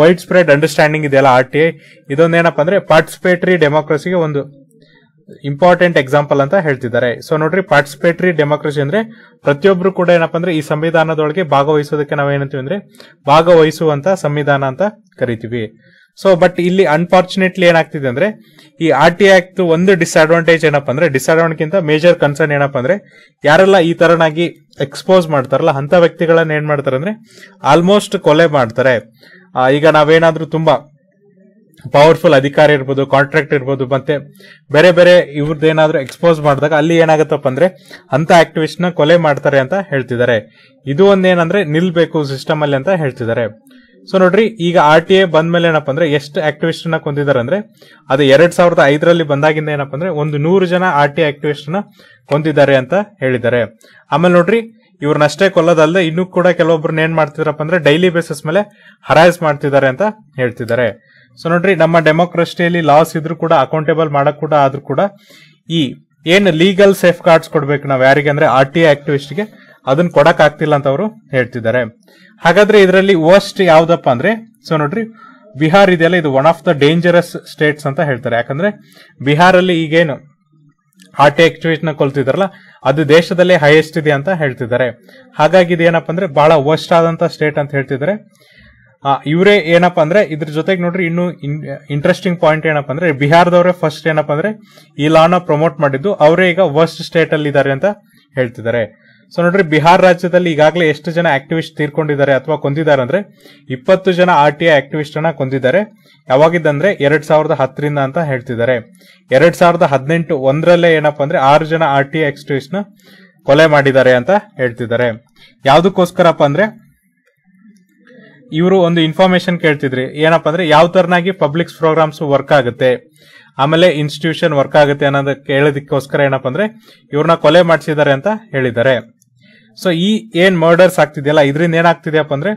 ವೈಡ್ ಸ್ಪ್ರೆಡ್ ಅಂಡರ್ಸ್ಟ್ಯಾಂಡಿಂಗ್ ಇದೆಯಲ್ಲ ಆರ್ ಟಿ ಐ ಏನಪ್ಪ ಅಂದ್ರೆ ಪಾರ್ಟಿಸಿಪೇಟರಿ ಡೆಮೋಕ್ರಸಿಗೆ ಒಂದು ಇಂಪಾರ್ಟೆಂಟ್ ಎಕ್ಸಾಂಪಲ್ ಅಂತ ಹೇಳ್ತಿದ್ದಾರೆ ಸೊ ನೋಡ್ರಿ ಪಾರ್ಟಿಸಿಪೇಟರಿ ಡೆಮೋಕ್ರಸಿ ಅಂದ್ರೆ ಪ್ರತಿಯೊಬ್ರು ಕೂಡ ಏನಪ್ಪ ಅಂದ್ರೆ ಈ ಸಂವಿಧಾನದೊಳಗೆ ಭಾಗವಹಿಸೋದಕ್ಕೆ ನಾವೇನಂತೀವಿ ಅಂದ್ರೆ ಭಾಗವಹಿಸುವಂತ ಸಂವಿಧಾನ ಅಂತ ಕರಿತೀವಿ ಸೊ ಬಟ್ ಇಲ್ಲಿ ಅನ್ಫಾರ್ಚುನೇಟ್ಲಿ ಏನಾಗ್ತಿದೆ ಅಂದ್ರೆ ಈ ಆರ್ ಟಿ ಆಕ್ಟ್ ಒಂದು ಡಿಸ್ಅಡ್ವಾಂಟೇಜ್ ಏನಪ್ಪ ಅಂದ್ರೆ ಡಿಸ್ಅಡ್ವಾಂಟೇಜ್ ಮೇಜರ್ ಕನ್ಸರ್ನ್ ಏನಪ್ಪಾ ಅಂದ್ರೆ ಯಾರೆಲ್ಲ ಈ ತರನಾಗಿ ಎಕ್ಸ್ಪೋಸ್ ಮಾಡ್ತಾರಲ್ಲ ಅಂತ ವ್ಯಕ್ತಿಗಳನ್ನ ಏನ್ ಮಾಡ್ತಾರೆ ಅಂದ್ರೆ ಆಲ್ಮೋಸ್ಟ್ ಕೊಲೆ ಮಾಡ್ತಾರೆ ಈಗ ನಾವೇನಾದ್ರೂ ತುಂಬಾ ಪವರ್ಫುಲ್ ಅಧಿಕಾರಿ ಇರ್ಬೋದು ಕಾಂಟ್ರಾಕ್ಟ್ ಇರ್ಬೋದು ಮತ್ತೆ ಬೇರೆ ಬೇರೆ ಇವ್ರದ್ದೇನಾದ್ರೂ ಎಕ್ಸ್ಪೋಸ್ ಮಾಡಿದಾಗ ಅಲ್ಲಿ ಏನಾಗುತ್ತಪ್ಪ ಅಂದ್ರೆ ಅಂತ ಆಕ್ಟಿವಿಸ್ಟ್ ನ ಕೊಲೆ ಮಾಡ್ತಾರೆ ಅಂತ ಹೇಳ್ತಿದ್ದಾರೆ ಇದು ಒಂದೇನಂದ್ರೆ ನಿಲ್ಬೇಕು ಸಿಸ್ಟಮ್ ಅಲ್ಲಿ ಅಂತ ಹೇಳ್ತಿದ್ದಾರೆ ಸೊ ನೋಡ್ರಿ ಈಗ ಆರ್ ಟಿ ಐ ಬಂದ ಮೇಲೆ ಏನಪ್ಪ ಅಂದ್ರೆ ಎಷ್ಟು ಆಕ್ಟಿವಿಸ್ಟ್ ನ ಕೊಂದಿದ್ದಾರೆ ಅಂದ್ರೆ ಅದು ಎರಡ್ ಸಾವಿರದ ಐದರಲ್ಲಿ ಬಂದಾಗಿಂದ ಏನಪ್ಪ ಅಂದ್ರೆ ಒಂದು ನೂರು ಜನ ಆರ್ ಟಿ ಆಕ್ಟಿವಿಸ್ಟ್ ನ ಕೊಂದಿದ್ದಾರೆ ಅಂತ ಹೇಳಿದ್ದಾರೆ ಆಮೇಲೆ ನೋಡ್ರಿ ಇವ್ರನ್ನಷ್ಟೇ ಕೊಲ್ಲದಲ್ಲದೆ ಇನ್ನೂ ಕೂಡ ಕೆಲವೊಬ್ರನ್ನ ಏನ್ ಮಾಡ್ತಿದಾರಪ್ಪ ಅಂದ್ರೆ ಡೈಲಿ ಬೇಸಿಸ್ ಮೇಲೆ ಹರಾಯಸ್ ಮಾಡ್ತಿದ್ದಾರೆ ಅಂತ ಹೇಳ್ತಿದ್ದಾರೆ ಸೊ ನೋಡ್ರಿ ನಮ್ಮ ಡೆಮೋಕ್ರಸಿಯಲ್ಲಿ ಲಾಸ್ ಇದ್ರೂ ಕೂಡ ಅಕೌಂಟೇಬಲ್ ಮಾಡಕ್ ಕೂಡ ಆದ್ರೂ ಕೂಡ ಈ ಏನು ಲೀಗಲ್ ಸೇಫ್ ಗಾರ್ಡ್ಸ್ ಕೊಡ್ಬೇಕು ನಾವು ಯಾರಿಗೆ ಅಂದ್ರೆ ಆರ್ ಟಿ ಆಕ್ಟಿವಿಸ್ಟ್ ಆಕ್ಟಿವಿಸ್ಟ್ಗೆ ಅದನ್ನ ಕೊಡಕ್ ಆಗ್ತಿಲ್ಲ ಅಂತ ಅವರು ಹೇಳ್ತಿದ್ದಾರೆ ಹಾಗಾದ್ರೆ ಇದರಲ್ಲಿ ವರ್ಸ್ಟ್ ಯಾವ್ದಪ್ಪ ಅಂದ್ರೆ ಸೊ ನೋಡ್ರಿ ಬಿಹಾರ್ ಇದೆಯಲ್ಲ ಇದು one of the dangerous states ಅಂತ ಹೇಳ್ತಾರೆ ಯಾಕಂದ್ರೆ ಬಿಹಾರಲ್ಲಿ ಈಗೇನು ಹಾರ್ಟ್ ಆಕ್ಟಿವಿಸ್ಟ್ ಕೊಲ್ತಿದಾರಲ್ಲ ಅದು ದೇಶದಲ್ಲೇ ಹೈಯೆಸ್ಟ್ ಇದೆ ಅಂತ ಹೇಳ್ತಿದ್ದಾರೆ ಹಾಗಾಗಿ ಇದೇನಪ್ಪ ಅಂದ್ರೆ ಬಹಳ ವರ್ಸ್ಟ್ ಆದಂತ ಸ್ಟೇಟ್ ಅಂತ ಹೇಳ್ತಿದ್ದಾರೆ ಇವರೇ ಏನಪ್ಪಾ ಅಂದ್ರೆ ಇದ್ರ ಜೊತೆಗೆ ನೋಡ್ರಿ ಇನ್ನು ಇಂಟ್ರೆಸ್ಟಿಂಗ್ ಪಾಯಿಂಟ್ ಏನಪ್ಪಾ ಅಂದ್ರೆ ಬಿಹಾರದವರೇ ಫಸ್ಟ್ ಏನಪ್ಪಾ ಅಂದ್ರೆ ಈ ಲಾನ ಪ್ರಮೋಟ್ ಮಾಡಿದ್ದು ಅವರೇ ಈಗ ವರ್ಸ್ಟ್ ಸ್ಟೇಟ್ ಅಲ್ಲಿ ಇದ್ದಾರೆ ಅಂತ ಹೇಳ್ತಿದ್ದಾರೆ ಸೊ ನೋಡ್ರಿ ಬಿಹಾರ್ ರಾಜ್ಯದಲ್ಲಿ ಈಗಾಗಲೇ ಎಷ್ಟು ಜನ ಆಕ್ಟಿವಿಸ್ಟ್ ತೀರ್ಕೊಂಡಿದ್ದಾರೆ ಅಥವಾ ಕೊಂದಿದ್ದಾರೆ ಅಂದ್ರೆ ಇಪ್ಪತ್ತು ಜನ ಆರ್ ಟಿ ಐ ಆಕ್ಟಿವಿಸ್ಟ್ ಅನ್ನ ಕೊಂದಿದ್ದಾರೆ ಯಾವಾಗಿದ್ದಂದ್ರೆ ಎರಡ್ ಸಾವಿರದ ಹತ್ತರಿಂದ ಅಂತ ಹೇಳ್ತಿದ್ದಾರೆ ಎರಡ್ ಸಾವಿರದ ಹದಿನೆಂಟು ಒಂದರಲ್ಲೇ ಏನಪ್ಪಾ ಅಂದ್ರೆ ಆರು ಜನ ಆರ್ ಟಿ ಐ ಆಕ್ಟಿವಿಸ್ಟ್ ನ ಕೊಲೆ ಮಾಡಿದ್ದಾರೆ ಅಂತ ಹೇಳ್ತಿದ್ದಾರೆ ಯಾವ್ದಕ್ಕೋಸ್ಕರಪ್ಪ ಅಂದ್ರೆ ಇವರು ಒಂದು ಇನ್ಫಾರ್ಮೇಶನ್ ಕೇಳ್ತಿದ್ರಿ ಏನಪ್ಪಾ ಅಂದ್ರೆ ಯಾವ ತರನಾಗಿ ಪಬ್ಲಿಕ್ ಪ್ರೋಗ್ರಾಮ್ಸ್ ವರ್ಕ್ ಆಗುತ್ತೆ ಆಮೇಲೆ ಇನ್ಸ್ಟಿಟ್ಯೂಷನ್ ವರ್ಕ್ ಆಗುತ್ತೆ ಅನ್ನೋದಕ್ಕೆ ಹೇಳೋದಕ್ಕೋಸ್ಕರ ಏನಪ್ಪ ಅಂದ್ರೆ ಇವ್ರನ್ನ ಕೊಲೆ ಮಾಡಿಸಿದ್ದಾರೆ ಅಂತ ಹೇಳಿದ್ದಾರೆ ಸೊ ಈ ಏನ್ ಮರ್ಡರ್ಸ್ ಆಗ್ತಿದೆಯಲ್ಲ ಇದರಿಂದ ಏನಾಗ್ತಿದೆಯಪ್ಪ ಅಂದ್ರೆ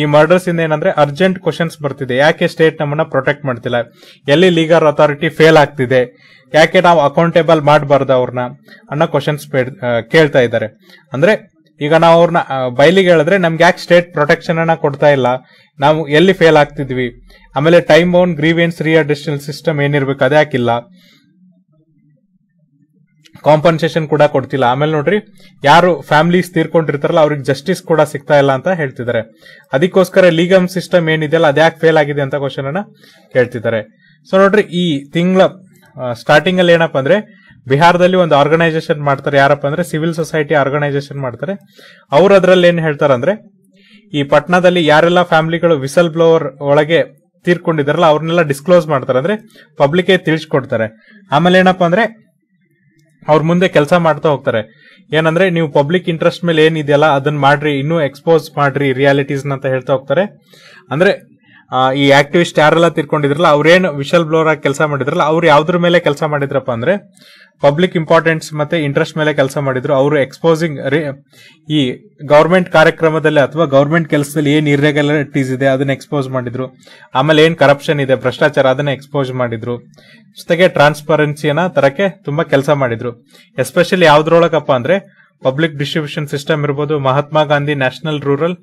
ಈ ಮರ್ಡರ್ಸ್ ಇಂದ ಏನಂದ್ರೆ ಅರ್ಜೆಂಟ್ ಕ್ವಶನ್ಸ್ ಬರ್ತಿದೆ ಯಾಕೆ ಸ್ಟೇಟ್ ನಮ್ಮನ್ನ ಪ್ರೊಟೆಕ್ಟ್ ಮಾಡ್ತಿಲ್ಲ ಎಲ್ಲಿ ಲೀಗಲ್ ಅಥಾರಿಟಿ ಫೇಲ್ ಆಗ್ತಿದೆ ಯಾಕೆ ನಾವು ಅಕೌಂಟೇಬಲ್ ಮಾಡಬಾರ್ದು ಅವ್ರನ್ನ ಅನ್ನೋ ಕ್ವಶನ್ಸ್ ಕೇಳ್ತಾ ಇದ್ದಾರೆ ಅಂದ್ರೆ ಈಗ ನಾವು ಅವ್ರನ್ನ ಬಯಲಿಗೆ ಹೇಳಿದ್ರೆ ನಮ್ಗೆ ಯಾಕೆ ಸ್ಟೇಟ್ ಪ್ರೊಟೆಕ್ಷನ್ ಅನ್ನ ಕೊಡ್ತಾ ಇಲ್ಲ ನಾವು ಎಲ್ಲಿ ಫೇಲ್ ಆಗ್ತಿದ್ವಿ ಆಮೇಲೆ time own grievances rear system ಏನಿರ್ಬೇಕು ಅದೇ ಹಾಕಿಲ್ಲ ಕಾಂಪನ್ಸೇಷನ್ ಕೂಡ ಕೊಡ್ತಿಲ್ಲ ಆಮೇಲೆ ನೋಡ್ರಿ ಯಾರು ಫ್ಯಾಮಿಲೀಸ್ ತೀರ್ಕೊಂಡಿರ್ತಾರಲ್ಲ ಅವ್ರಿಗೆ ಜಸ್ಟಿಸ್ ಕೂಡ ಸಿಗ್ತಾ ಇಲ್ಲ ಅಂತ ಹೇಳ್ತಿದ್ದಾರೆ ಅದಕ್ಕೋಸ್ಕರ ಲೀಗಮ್ ಸಿಸ್ಟಮ್ ಏನಿದೆಯಲ್ಲ ಅದ್ಯಾಕೆ ಫೇಲ್ ಆಗಿದೆ ಅಂತ ಕ್ವಶನ್ ಅನ್ನ ಹೇಳ್ತಿದ್ದಾರೆ ಸೊ ನೋಡ್ರಿ ಈ ತಿಂಗಳ ಸ್ಟಾರ್ಟಿಂಗ್ ಅಲ್ಲಿ ಏನಪ್ಪ ಅಂದ್ರೆ ಬಿಹಾರದಲ್ಲಿ ಒಂದು ಆರ್ಗನೈಸೇಷನ್ ಮಾಡ್ತಾರೆ ಯಾರಪ್ಪ ಅಂದ್ರೆ ಸಿವಿಲ್ ಸೊಸೈಟಿ ಆರ್ಗನೈಸೇಷನ್ ಮಾಡ್ತಾರೆ ಅವ್ರ ಅದರಲ್ಲಿ ಏನ್ ಹೇಳ್ತಾರಂದ್ರೆ ಈ ಪಟ್ನಾದಲ್ಲಿ ಯಾರೆಲ್ಲ ಫ್ಯಾಮಿಲಿಗಳು ವಿಸಲ್ ಬ್ಲೋವರ್ ಒಳಗೆ ತೀರ್ಕೊಂಡಿದಾರಲ್ಲ ಅವ್ರನ್ನೆಲ್ಲ ಡಿಸ್ಕ್ಲೋಸ್ ಮಾಡ್ತಾರೆ ಅಂದ್ರೆ ಪಬ್ಲಿಕ್ ತಿಳಿಸ್ಕೊಡ್ತಾರೆ ಆಮೇಲೆ ಏನಪ್ಪಾ ಅಂದ್ರೆ ಅವ್ರ ಮುಂದೆ ಕೆಲಸ ಮಾಡ್ತಾ ಹೋಗ್ತಾರೆ ಏನಂದ್ರೆ ನೀವು ಪಬ್ಲಿಕ್ ಇಂಟ್ರೆಸ್ಟ್ ಮೇಲೆ ಏನಿದೆಯಲ್ಲ ಅದನ್ನ ಮಾಡ್ರಿ ಇನ್ನೂ ಎಕ್ಸ್ಪೋಸ್ ಮಾಡ್ರಿ ರಿಯಾಲಿಟೀಸ್ ಅಂತ ಹೇಳ್ತಾ ಹೋಗ್ತಾರೆ ಅಂದ್ರೆ ಈ ಆಕ್ಟಿವಿಸ್ಟ್ ಯಾರೆಲ್ಲ ತಿರ್ಕೊಂಡಿದ್ರಲ್ಲ ಅವ್ರೇನು ವಿಶಲ್ ಬ್ಲೋರ್ ಆಗಿ ಕೆಲಸ ಮಾಡಿದ್ರಲ್ಲ ಅವ್ರು ಯಾವ್ದ್ರ ಮೇಲೆ ಕೆಲಸ ಮಾಡಿದ್ರಪ್ಪ ಅಂದ್ರೆ ಪಬ್ಲಿಕ್ ಇಂಪಾರ್ಟೆನ್ಸ್ ಮತ್ತೆ ಇಂಟ್ರೆಸ್ಟ್ ಮೇಲೆ ಕೆಲಸ ಮಾಡಿದ್ರು ಅವರು ಎಕ್ಸ್ಪೋಸಿಂಗ್ ಈ ಗೌರ್ಮೆಂಟ್ ಕಾರ್ಯಕ್ರಮದಲ್ಲಿ ಅಥವಾ ಗೌರ್ಮೆಂಟ್ ಕೆಲಸದಲ್ಲಿ ಏನ್ ಇರ್ರೆಗ್ಯುಲರಿಟೀಸ್ ಇದೆ ಅದನ್ನ ಎಕ್ಸ್ಪೋಸ್ ಮಾಡಿದ್ರು ಆಮೇಲೆ ಏನ್ ಕರಪ್ಷನ್ ಇದೆ ಭ್ರಷ್ಟಾಚಾರ ಅದನ್ನ ಎಕ್ಸ್ಪೋಸ್ ಮಾಡಿದ್ರು ಜೊತೆಗೆ ಟ್ರಾನ್ಸ್ಪರೆನ್ಸಿಯನ್ನ ತರಕ್ಕೆ ತುಂಬಾ ಕೆಲಸ ಮಾಡಿದ್ರು ಎಸ್ಪೆಷಲಿ ಯಾವ್ದ್ರೊಳಗಪ್ಪ ಅಂದ್ರೆ ಪಬ್ಲಿಕ್ ಡಿಸ್ಟ್ರಿಬ್ಯೂಷನ್ ಸಿಸ್ಟಮ್ ಇರ್ಬೋದು Mahatma Gandhi national rural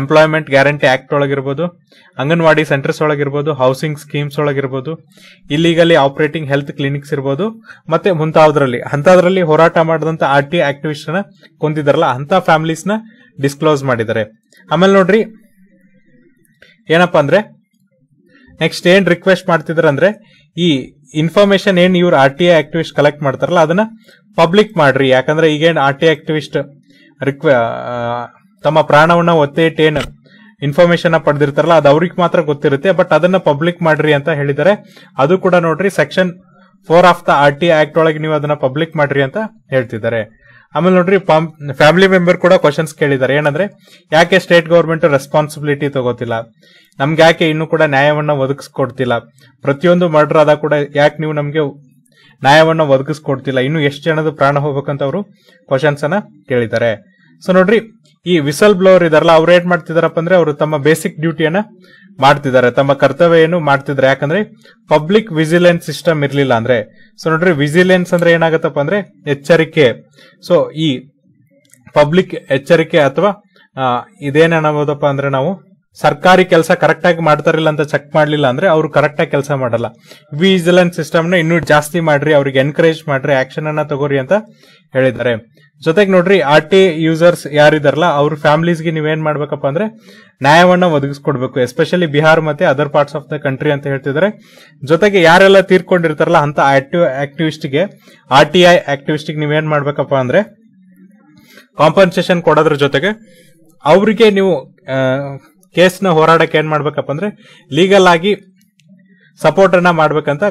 employment guarantee act ಒಳಗಿರ್ಬೋದು ಅಂಗನವಾಡಿ ಸೆಂಟರ್ಸ್ ಒಳಗಿರ್ಬೋದು ಹೌಸಿಂಗ್ ಸ್ಕೀಮ್ಸ್ ಒಳಗಿರ್ಬೋದು ಇಲ್ಲಿಗಲಿ ಆಪರೇಟಿಂಗ್ ಹೆಲ್ತ್ ಕ್ಲಿನಿಕ್ಸ್ ಇರ್ಬೋದು ಮತ್ತೆ ಮುಂತಾದ್ರಲ್ಲಿ ಅಂತದ್ರಲ್ಲಿ ಹೋರಾಟ ಮಾಡಿದಂತ ಆರ್ ಟಿ ಆಕ್ಟಿವಿಸ್ಟ್ ನ ಕೊಂದಿದಾರಲ್ಲ ಅಂತ ಫ್ಯಾಮಿಲೀಸ್ ನ ಡಿಸ್ಕ್ಲೋಸ್ ಮಾಡಿದ್ದಾರೆ ಆಮೇಲೆ ನೋಡ್ರಿ ಏನಪ್ಪಾ ಅಂದ್ರೆ ನೆಕ್ಸ್ಟ್ ಏನ್ ರಿಕ್ವೆಸ್ಟ್ ಅಂದ್ರೆ ಈ ಇನ್ಫಾರ್ಮೇಶನ್ ಏನ್ ಇವ್ರು R T I activist collect ಮಾಡ್ತಾರಲ್ಲ ಅದನ್ನ ಪಬ್ಲಿಕ್ ಮಾಡ್ರಿ ಯಾಕಂದ್ರೆ ಈಗೇನು ಆರ್ ಟಿ ಆಕ್ಟಿವಿಸ್ಟ್ ರಿಕ್ವೆ ತಮ್ಮ ಪ್ರಾಣವನ್ನ ಒತ್ತೆ ಇಟ್ಟೇನು ಇನ್ಫಾರ್ಮೇಶನ್ ಪಡೆದಿರ್ತಾರಲ್ಲ ಅದು ಅವ್ರಿಗೆ ಮಾತ್ರ ಗೊತ್ತಿರುತ್ತೆ ಬಟ್ ಅದನ್ನ ಪಬ್ಲಿಕ್ ಮಾಡ್ರಿ ಅಂತ ಹೇಳಿದರೆ ಅದು ಕೂಡ ನೋಡ್ರಿ section four of the R T act ಒಳಗೆ ನೀವು ಅದನ್ನ ಪಬ್ಲಿಕ್ ಮಾಡ್ರಿ ಅಂತ ಹೇಳ್ತಿದ್ದಾರೆ ಆಮೇಲೆ ನೋಡ್ರಿ ಫ್ಯಾಮಿಲಿ ಮೆಂಬರ್ ಕೂಡ ಕ್ವಶನ್ಸ್ ಕೇಳಿದ್ದಾರೆ ಏನಂದ್ರೆ ಯಾಕೆ ಸ್ಟೇಟ್ ಗೌರ್ಮೆಂಟ್ ರೆಸ್ಪಾನ್ಸಿಬಿಲಿಟಿ ತಗೋತಿಲ್ಲ ನಮ್ಗೆ ಯಾಕೆ ಇನ್ನು ಕೂಡ ನ್ಯಾಯವನ್ನ ಒದಗಿಸ್ಕೊಡ್ತಿಲ್ಲ ಪ್ರತಿಯೊಂದು ಮರ್ಡರ್ ಆದಾಗ ಕೂಡ ಯಾಕೆ ನೀವು ನಮಗೆ ನ್ಯಾಯವನ್ನ ಒದಗಿಸ್ಕೊಡ್ತಿಲ್ಲ ಇನ್ನು ಎಷ್ಟು ಜನದ ಪ್ರಾಣ ಹೋಗ್ಬೇಕಂತ ಅವರು ಕ್ವಶನ್ಸ್ ಅನ್ನ ಕೇಳಿದ್ದಾರೆ ಸೊ ನೋಡ್ರಿ ಈ ವಿಸಲ್ ಬ್ಲೋರ್ ಇದಾರಲ್ಲ ಅವ್ರು ಏನ್ ಮಾಡ್ತಿದಾರಪ್ಪ ಅಂದ್ರೆ ಅವರು ತಮ್ಮ ಬೇಸಿಕ್ ಡ್ಯೂಟಿಯನ್ನ ಮಾಡ್ತಿದ್ದಾರೆ ತಮ್ಮ ಕರ್ತವ್ಯ ಏನು ಮಾಡ್ತಿದ್ದಾರೆ ಯಾಕಂದ್ರೆ ಪಬ್ಲಿಕ್ ವಿಜಿಲೆನ್ಸ್ ಸಿಸ್ಟಮ್ ಇರ್ಲಿಲ್ಲ ಅಂದ್ರೆ ಸೊ ನೋಡ್ರಿ ವಿಜಿಲೆನ್ಸ್ ಅಂದ್ರೆ ಏನಾಗತ್ತಪ್ಪ ಅಂದ್ರೆ ಎಚ್ಚರಿಕೆ ಸೊ ಈ ಪಬ್ಲಿಕ್ ಎಚ್ಚರಿಕೆ ಅಥವಾ ಇದೇನೇನಬಹುದಪ್ಪ ಅಂದ್ರೆ ನಾವು ಸರ್ಕಾರಿ ಕೆಲಸ ಕರೆಕ್ಟಾಗಿ ಮಾಡ್ತಾರಿಲ್ಲ ಅಂತ ಚೆಕ್ ಮಾಡಲಿಲ್ಲ ಅಂದ್ರೆ ಅವರು ಕರೆಕ್ಟಾಗಿ ಕೆಲಸ ಮಾಡಲ್ಲ ವಿಜಿಲೆನ್ಸ್ ಸಿಸ್ಟಮ್ನ ಇನ್ನೂ ಜಾಸ್ತಿ ಮಾಡ್ರಿ ಅವ್ರಿಗೆ ಎನ್ಕರೇಜ್ ಮಾಡ್ರಿ ಆಕ್ಷನ್ ಅನ್ನ ತಗೋರಿ ಅಂತ ಹೇಳಿದ್ದಾರೆ ಜೊತೆಗೆ ನೋಡ್ರಿ ಆರ್ ಟಿ ಯೂಸರ್ಸ್ ಯಾರಿದಾರಲ್ಲ ಅವ್ರ ಫ್ಯಾಮಿಲೀಸ್ಗೆ ನೀವೇನ್ ಮಾಡ್ಬೇಕಪ್ಪ ಅಂದ್ರೆ ನ್ಯಾಯವನ್ನ ಒದಗಿಸ್ಕೊಡ್ಬೇಕು ಎಸ್ಪೆಷಲಿ ಬಿಹಾರ್ ಮತ್ತೆ other parts of the country ಅಂತ ಹೇಳ್ತಿದ್ದಾರೆ ಜೊತೆಗೆ ಯಾರೆಲ್ಲ ತೀರ್ಕೊಂಡಿರ್ತಾರಲ್ಲ ಅಂತ ಆಕ್ಟಿವ್ ಗೆ ಆರ್ ಟಿ ಐ ಆಕ್ಟಿವಿಸ್ಟ್ಗೆ ನೀವೇನ್ ಮಾಡ್ಬೇಕಪ್ಪ ಅಂದ್ರೆ ಕಾಂಪನ್ಸೇಷನ್ ಕೊಡೋದ್ರ ಜೊತೆಗೆ ಅವರಿಗೆ ನೀವು ಕೇಸ್ನ ಹೋರಾಡಕ್ಕೆ ಏನ್ ಮಾಡ್ಬೇಕಪ್ಪ ಅಂದ್ರೆ ಲೀಗಲ್ ಆಗಿ ಸಪೋರ್ಟ್ ಅನ್ನ ಮಾಡ್ಬೇಕಂತ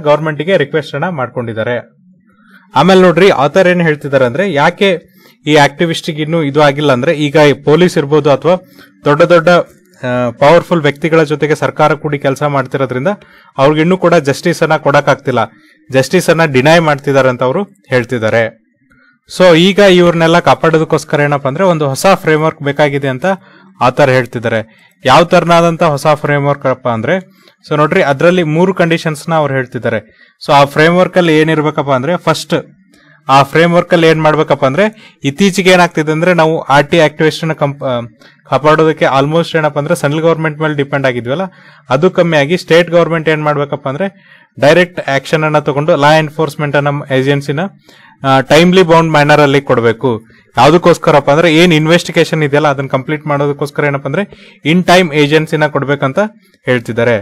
ಗೆ ರಿಕ್ವೆಸ್ಟ್ ಅನ್ನ ಮಾಡ್ಕೊಂಡಿದ್ದಾರೆ ಆಮೇಲೆ ನೋಡ್ರಿ ಆತರ್ ಏನ್ ಹೇಳ್ತಿದ್ದಾರೆ ಅಂದ್ರೆ ಯಾಕೆ ಈ ಆಕ್ಟಿವಿಸ್ಟ್ ಇನ್ನೂ ಇದು ಆಗಿಲ್ಲ ಅಂದ್ರೆ ಈಗ ಪೊಲೀಸ್ ಇರ್ಬೋದು ಅಥವಾ ದೊಡ್ಡ ದೊಡ್ಡ ಪವರ್ಫುಲ್ ವ್ಯಕ್ತಿಗಳ ಜೊತೆಗೆ ಸರ್ಕಾರ ಕೂಡಿ ಕೆಲಸ ಮಾಡ್ತಿರೋದ್ರಿಂದ ಅವ್ರಿಗಿನ್ನೂ ಕೂಡ ಜಸ್ಟಿಸ್ ಅನ್ನ ಕೊಡಕಾಗ್ತಿಲ್ಲ ಜಸ್ಟಿಸ್ ಅನ್ನ ಡಿನೈ ಮಾಡ್ತಿದ್ದಾರೆ ಅಂತ ಅವರು ಹೇಳ್ತಿದ್ದಾರೆ ಸೊ ಈಗ ಇವ್ರನ್ನೆಲ್ಲ ಕಾಪಾಡೋದಕ್ಕೋಸ್ಕರ ಏನಪ್ಪ ಅಂದ್ರೆ ಒಂದು ಹೊಸ ಫ್ರೇಮ್ ವರ್ಕ್ ಬೇಕಾಗಿದೆ ಅಂತ ಆ ತರ ಹೇಳ್ತಿದ್ದಾರೆ ಯಾವ ತರನಾದಂತ ಹೊಸ ಫ್ರೇಮ್ ವರ್ಕ್ ಅಪ್ಪ ಅಂದ್ರೆ ಸೊ ನೋಡ್ರಿ ಅದರಲ್ಲಿ ಮೂರು ಕಂಡೀಷನ್ಸ್ ನ ಅವ್ರು ಹೇಳ್ತಿದ್ದಾರೆ ಸೊ ಆ ಫ್ರೇಮ್ ವರ್ಕ್ ಅಲ್ಲಿ ಏನಿರ್ಬೇಕಪ್ಪ ಅಂದ್ರೆ ಫಸ್ಟ್ ಆ ಫ್ರೇಮ್ ವರ್ಕ್ ಅಲ್ಲಿ ಏನು ಮಾಡ್ಬೇಕಪ್ಪ ಅಂದ್ರೆ ಇತ್ತೀಚೆಗೆ ಏನಾಗ್ತಿದೆ ಅಂದ್ರೆ ನಾವು ಆರ್ ಟಿ ಆಕ್ಟಿವೇಶನ್ ಕಂಪ್ ಕಾಪಾಡೋದಕ್ಕೆ ಆಲ್ಮೋಸ್ಟ್ ಏನಪ್ಪ ಅಂದ್ರೆ ಸೆಂಟ್ರಲ್ ಗೌರ್ಮೆಂಟ್ ಮೇಲೆ ಡಿಪೆಂಡ್ ಆಗಿದ್ವಲ್ಲ ಅದು ಕಮ್ಮಿ ಆಗಿ ಸ್ಟೇಟ್ ಗೌರ್ಮೆಂಟ್ ಏನು ಮಾಡಬೇಕಪ್ಪ ಅಂದ್ರೆ ಡೈರೆಕ್ಟ್ ಆಕ್ಷನ್ ಅನ್ನ ತಗೊಂಡು ಲಾ ಎನ್ಫೋರ್ಸ್ಮೆಂಟ್ ಅನ್ನ ಏಜೆನ್ಸಿನ ಟೈಮ್ಲಿ ಬೌಂಡ್ ಮ್ಯಾನರ್ ಅಲ್ಲಿ ಕೊಡಬೇಕು ಯಾವ್ದಕ್ಕೋಸ್ಕರಪ್ಪ ಅಂದ್ರೆ ಏನ್ ಇನ್ವೆಸ್ಟಿಗೇಷನ್ ಇದೆಯಲ್ಲ ಅದನ್ನ ಕಂಪ್ಲೀಟ್ ಮಾಡೋದಕ್ಕೋಸ್ಕರ ಏನಪ್ಪ ಅಂದ್ರೆ ಇನ್ ಟೈಮ್ ಏಜೆನ್ಸಿನ ಕೊಡ್ಬೇಕಂತ ಹೇಳ್ತಿದ್ದಾರೆ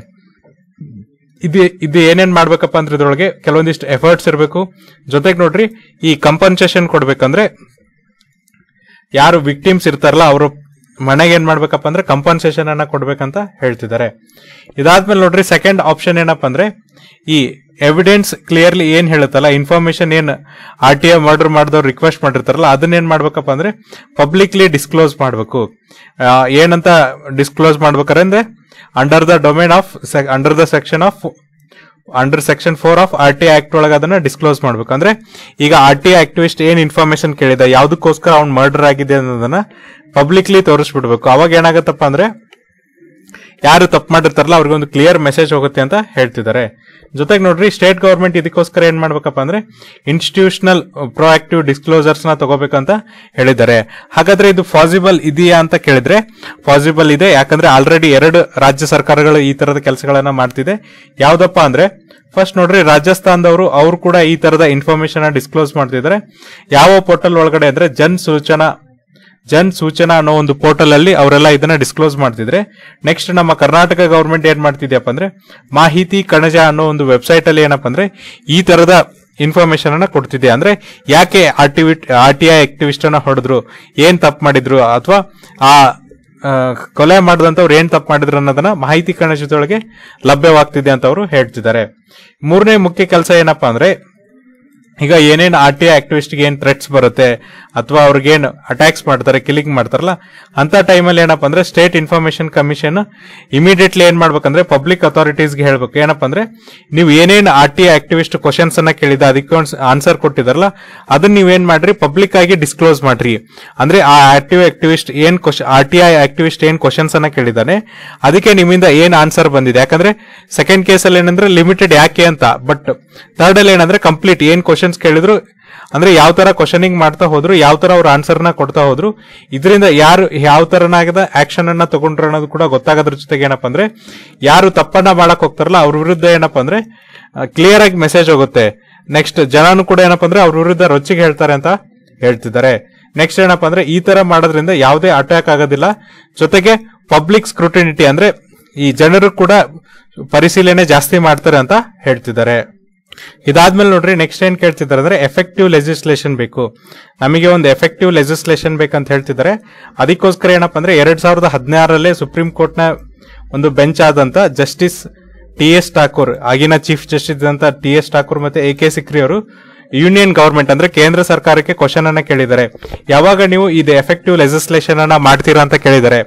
ಇದು ಇದು ಏನೇನ್ ಮಾಡ್ಬೇಕಪ್ಪ ಅಂದ್ರೆ ಇದ್ರೊಳಗೆ ಕೆಲವೊಂದಿಷ್ಟು ಎಫರ್ಟ್ಸ್ ಇರಬೇಕು ಜೊತೆಗೆ ನೋಡ್ರಿ ಈ ಕಂಪನ್ಸೇಷನ್ ಕೊಡ್ಬೇಕಂದ್ರೆ ಯಾರು ವಿಕ್ಟಿಮ್ಸ್ ಇರ್ತಾರಲ್ಲ ಅವರು ಮನೆಗೆ ಏನ್ ಮಾಡ್ಬೇಕಪ್ಪ ಅಂದ್ರೆ ಕಂಪನ್ಸೇಷನ್ ಅನ್ನ ಕೊಡ್ಬೇಕಂತ ಹೇಳ್ತಿದ್ದಾರೆ ಇದಾದ್ಮೇಲೆ ನೋಡ್ರಿ ಸೆಕೆಂಡ್ ಆಪ್ಷನ್ ಏನಪ್ಪಾ ಅಂದ್ರೆ ಈ ಎವಿಡೆನ್ಸ್ ಕ್ಲಿಯರ್ಲಿ ಏನ್ ಹೇಳುತ್ತಲ್ಲ ಇನ್ಫಾರ್ಮೇಶನ್ ಏನ್ ಆರ್ ಟಿ ಐ ಮರ್ಡರ್ ಮಾಡಿದವ್ರು ರಿಕ್ವೆಸ್ಟ್ ಮಾಡಿರ್ತಾರಲ್ಲ ಅದನ್ನ ಏನ್ ಮಾಡ್ಬೇಕಪ್ಪ ಅಂದ್ರೆ ಪಬ್ಲಿಕ್ಲಿ ಡಿಸ್ಕ್ಲೋಸ್ ಮಾಡಬೇಕು ಏನಂತ ಡಿಸ್ಕ್ಲೋಸ್ ಮಾಡ್ಬೇಕಾರೆ ಅಂದ್ರೆ under the domain of under the section of under section four of R T act ಒಳಗೆ ಅದನ್ನ ಡಿಸ್ಕ್ಲೋಸ್ ಮಾಡ್ಬೇಕು ಅಂದ್ರೆ ಈಗ ಆರ್ ಟಿ ಆಕ್ಟಿವಿಸ್ಟ್ ಏನ್ ಇನ್ಫಾರ್ಮೇಶನ್ ಕೇಳಿದ ಯಾವ್ದಕ್ಕೋಸ್ಕರ ಅವ್ನ್ ಮರ್ಡರ್ ಆಗಿದೆ ಅನ್ನೋದನ್ನ ಪಬ್ಲಿಕ್ಲಿ ತೋರಿಸ್ಬಿಡ್ಬೇಕು ಅವಾಗ ಏನಾಗತ್ತಪ್ಪ ಅಂದ್ರೆ ಯಾರು ತಪ್ಪು ಮಾಡಿರ್ತಾರಲ್ಲ ಅವ್ರಿಗೊಂದು ಕ್ಲಿಯರ್ ಮೆಸೇಜ್ ಹೋಗುತ್ತೆ ಅಂತ ಹೇಳ್ತಿದ್ದಾರೆ ಜೊತೆಗೆ ನೋಡ್ರಿ ಸ್ಟೇಟ್ ಗವರ್ಮೆಂಟ್ ಇದಕ್ಕೋಸ್ಕರ ಏನ್ ಮಾಡ್ಬೇಕಪ್ಪ ಅಂದ್ರೆ ಇನ್ಸ್ಟಿಟ್ಯೂಷನಲ್ ಪ್ರೊಆಕ್ಟಿವ್ ಡಿಸ್ಕ್ಲೋಸರ್ಸ್ ನ ತಗೋಬೇಕಂತ ಹೇಳಿದ್ದಾರೆ ಹಾಗಾದ್ರೆ ಇದು ಪಾಸಿಬಲ್ ಇದೆಯಾ ಅಂತ ಕೇಳಿದ್ರೆ ಪಾಸಿಬಲ್ ಇದೆ ಯಾಕಂದ್ರೆ ಆಲ್ರೆಡಿ ಎರಡು ರಾಜ್ಯ ಸರ್ಕಾರಗಳು ಈ ತರದ ಕೆಲಸಗಳನ್ನ ಮಾಡ್ತಿದೆ ಯಾವ್ದಪ್ಪ ಅಂದ್ರೆ ಫಸ್ಟ್ ನೋಡ್ರಿ ರಾಜಸ್ಥಾನದವರು ಅವರು ಕೂಡ ಈ ತರದ ಇನ್ಫಾರ್ಮೇಶನ್ ಡಿಸ್ಕ್ಲೋಸ್ ಮಾಡ್ತಿದ್ದಾರೆ ಯಾವ ಪೋರ್ಟಲ್ ಒಳಗಡೆ ಅಂದ್ರೆ ಜನ್ ಸೂಚನಾ ಜನ್ ಸೂಚನಾ ಅನ್ನೋ ಒಂದು ಪೋರ್ಟಲ್ ಅಲ್ಲಿ ಅವರೆಲ್ಲ ಇದನ್ನ ಡಿಸ್ಕ್ಲೋಸ್ ಮಾಡ್ತಿದ್ರೆ ನೆಕ್ಸ್ಟ್ ನಮ್ಮ ಕರ್ನಾಟಕ ಗವರ್ಮೆಂಟ್ ಏನ್ ಮಾಡ್ತಿದ್ಯಪ್ಪ ಅಂದ್ರೆ ಮಾಹಿತಿ ಕಣಜ ಅನ್ನೋ ಒಂದು ವೆಬ್ಸೈಟ್ ಅಲ್ಲಿ ಏನಪ್ಪ ಅಂದ್ರೆ ಈ ತರದ ಇನ್ಫಾರ್ಮೇಶನ್ ಅನ್ನ ಕೊಡ್ತಿದೆ ಅಂದ್ರೆ ಯಾಕೆ ಆರ್ಟಿವಿಟ್ ಆರ್ ಟಿ ಐ ಆಕ್ಟಿವಿಸ್ಟ್ ಅನ್ನ ಹೊಡೆದ್ರು ಏನ್ ತಪ್ಪು ಮಾಡಿದ್ರು ಅಥವಾ ಆ ಕೊಲೆ ಮಾಡಿದಂಥವ್ರು ಏನ್ ತಪ್ಪು ಮಾಡಿದ್ರು ಅನ್ನೋದನ್ನ ಮಾಹಿತಿ ಕಣಜದೊಳಗೆ ಲಭ್ಯವಾಗ್ತಿದೆ ಅಂತ ಅವರು ಹೇಳ್ತಿದ್ದಾರೆ ಮೂರನೇ ಮುಖ್ಯ ಕೆಲಸ ಏನಪ್ಪಾ ಅಂದ್ರೆ ಈಗ ಏನೇನು ಆರ್ ಟಿ ಗೆ ಏನು ಥ್ರೆಟ್ಸ್ ಬರುತ್ತೆ ಅಥವಾ ಅವ್ರಿಗೇನು ಅಟ್ಯಾಕ್ಸ್ ಮಾಡ್ತಾರೆ ಕಿಲ್ಲಿಂಗ್ ಮಾಡ್ತಾರಲ್ಲ ಅಂತ ಟೈಮಲ್ಲಿ ಏನಪ್ಪ ಅಂದ್ರೆ ಸ್ಟೇಟ್ ಇನ್ಫಾರ್ಮೇಶನ್ ಕಮಿಷನ್ ಇಮಿಡಿಯೇಟ್ಲಿ ಏನು ಮಾಡ್ಬೇಕಂದ್ರೆ ಪಬ್ಲಿಕ್ ಅಥಾರಿಟೀಸ್ಗೆ ಹೇಳ್ಬೇಕು ಏನಪ್ಪ ಅಂದ್ರೆ ನೀವು ಏನೇನು ಆರ್ ಟಿ ಆಕ್ಟಿವಿಸ್ಟ್ ಕ್ವಶನ್ಸ್ ಅನ್ನ ಕೇಳಿದ ಅದಕ್ಕೆ ಆನ್ಸರ್ ಕೊಟ್ಟಿದಾರಲ್ಲ ಅದನ್ನ ನೀವೇನ್ ಮಾಡ್ರಿ ಪಬ್ಲಿಕ್ ಆಗಿ ಡಿಸ್ಕ್ಲೋಸ್ ಮಾಡ್ರಿ ಅಂದ್ರೆ ಆ ಆಕ್ಟಿವ್ ಆಕ್ಟಿವಿಸ್ಟ್ ಏನ್ ಆರ್ ಟಿ ಐ ಆಕ್ಟಿವಿಸ್ಟ್ ಏನ್ ಕ್ವಶನ್ಸ್ ಅನ್ನ ಕೇಳಿದಾನೆ ಅದಕ್ಕೆ ನಿಮ್ಮಿಂದ ಏನ್ ಆನ್ಸರ್ ಬಂದಿದೆ ಯಾಕಂದ್ರೆ ಸೆಕೆಂಡ್ ಕೇಸಲ್ಲಿ ಏನಂದ್ರೆ ಲಿಮಿಟೆಡ್ ಯಾಕೆ ಅಂತ ಬಟ್ ಥರ್ಡ್ ಅಲ್ಲಿ ಏನಂದ್ರೆ ಕಂಪ್ಲೀಟ್ ಏನ್ ಕ್ವಶನ್ ಕ್ವಶನ್ಸ್ ಕೇಳಿದ್ರು ಅಂದ್ರೆ ಯಾವ ತರ ಕ್ವಶನಿಂಗ್ ಮಾಡ್ತಾ ಹೋದ್ರು ಯಾವ ತರ ಅವ್ರ ಆನ್ಸರ್ನ ಕೊಡ್ತಾ ಹೋದ್ರು ಇದರಿಂದ ಯಾರು ಯಾವ ತರನಾಗದ ಆಕ್ಷನ್ ಅನ್ನ ತಗೊಂಡ್ರು ಅನ್ನೋದು ಕೂಡ ಗೊತ್ತಾಗೋದ್ರ ಜೊತೆಗೆ ಏನಪ್ಪ ಅಂದ್ರೆ ಯಾರು ತಪ್ಪನ್ನ ಮಾಡಕ್ ಹೋಗ್ತಾರಲ್ಲ ಅವ್ರ ವಿರುದ್ಧ ಏನಪ್ಪಾ ಅಂದ್ರೆ ಕ್ಲಿಯರ್ ಆಗಿ ಮೆಸೇಜ್ ಹೋಗುತ್ತೆ ನೆಕ್ಸ್ಟ್ ಜನನು ಕೂಡ ಏನಪ್ಪ ಅಂದ್ರೆ ಅವ್ರ ವಿರುದ್ಧ ರೊಚ್ಚಿಗೆ ಹೇಳ್ತಾರೆ ಅಂತ ಹೇಳ್ತಿದ್ದಾರೆ ನೆಕ್ಸ್ಟ್ ಏನಪ್ಪಾ ಅಂದ್ರೆ ಈ ತರ ಮಾಡೋದ್ರಿಂದ ಯಾವುದೇ ಅಟ್ಯಾಕ್ ಆಗೋದಿಲ್ಲ ಜೊತೆಗೆ ಪಬ್ಲಿಕ್ ಸ್ಕ್ರೂಟಿನಿಟಿ ಅಂದ್ರೆ ಈ ಜನರು ಕೂಡ ಪರಿಶೀಲನೆ ಜಾಸ್ತಿ ಮಾಡ್ತಾರೆ ಅಂತ ಹೇಳ್ತಿದ್ದಾರೆ ಇದಾದ್ಮೇಲೆ ನೋಡ್ರಿ ನೆಕ್ಸ್ಟ್ ಏನ್ ಕೇಳ್ತಿದ್ದಾರೆ ಅಂದ್ರೆ ಎಫೆಕ್ಟಿವ್ ಲೆಜಿಸ್ಲೇಷನ್ ಬೇಕು ನಮಗೆ ಒಂದು ಎಫೆಕ್ಟಿವ್ ಲೆಜಿಸ್ಲೇಷನ್ ಬೇಕಂತ ಹೇಳ್ತಿದ್ದಾರೆ ಅದಕ್ಕೋಸ್ಕರ ಏನಪ್ಪ ಅಂದ್ರೆ ಎರಡ್ ಸಾವಿರದ ಹದಿನಾರಲ್ಲೇ ಸುಪ್ರೀಂ ಕೋರ್ಟ್ನ ಒಂದು ಬೆಂಚ್ ಆದಂತ ಜಸ್ಟಿಸ್ ಟಿ ಎಸ್ ಠಾಕೂರ್ ಆಗಿನ ಚೀಫ್ ಜಸ್ಟಿಸ್ ಅಂತ ಟಿ ಎಸ್ ಠಾಕೂರ್ ಮತ್ತೆ ಎ ಕೆ ಸಿಕ್ರಿ ಅವರು ಯೂನಿಯನ್ ಗವರ್ಮೆಂಟ್ ಅಂದ್ರೆ ಕೇಂದ್ರ ಸರ್ಕಾರಕ್ಕೆ ಕ್ವಶನ್ ಅನ್ನ ಕೇಳಿದ್ದಾರೆ ಯಾವಾಗ ನೀವು ಇದು ಎಫೆಕ್ಟಿವ್ ಲೆಜಿಸ್ಲೇಷನ್ ಅನ್ನ ಮಾಡ್ತೀರಾ ಅಂತ ಕೇಳಿದ್ದಾರೆ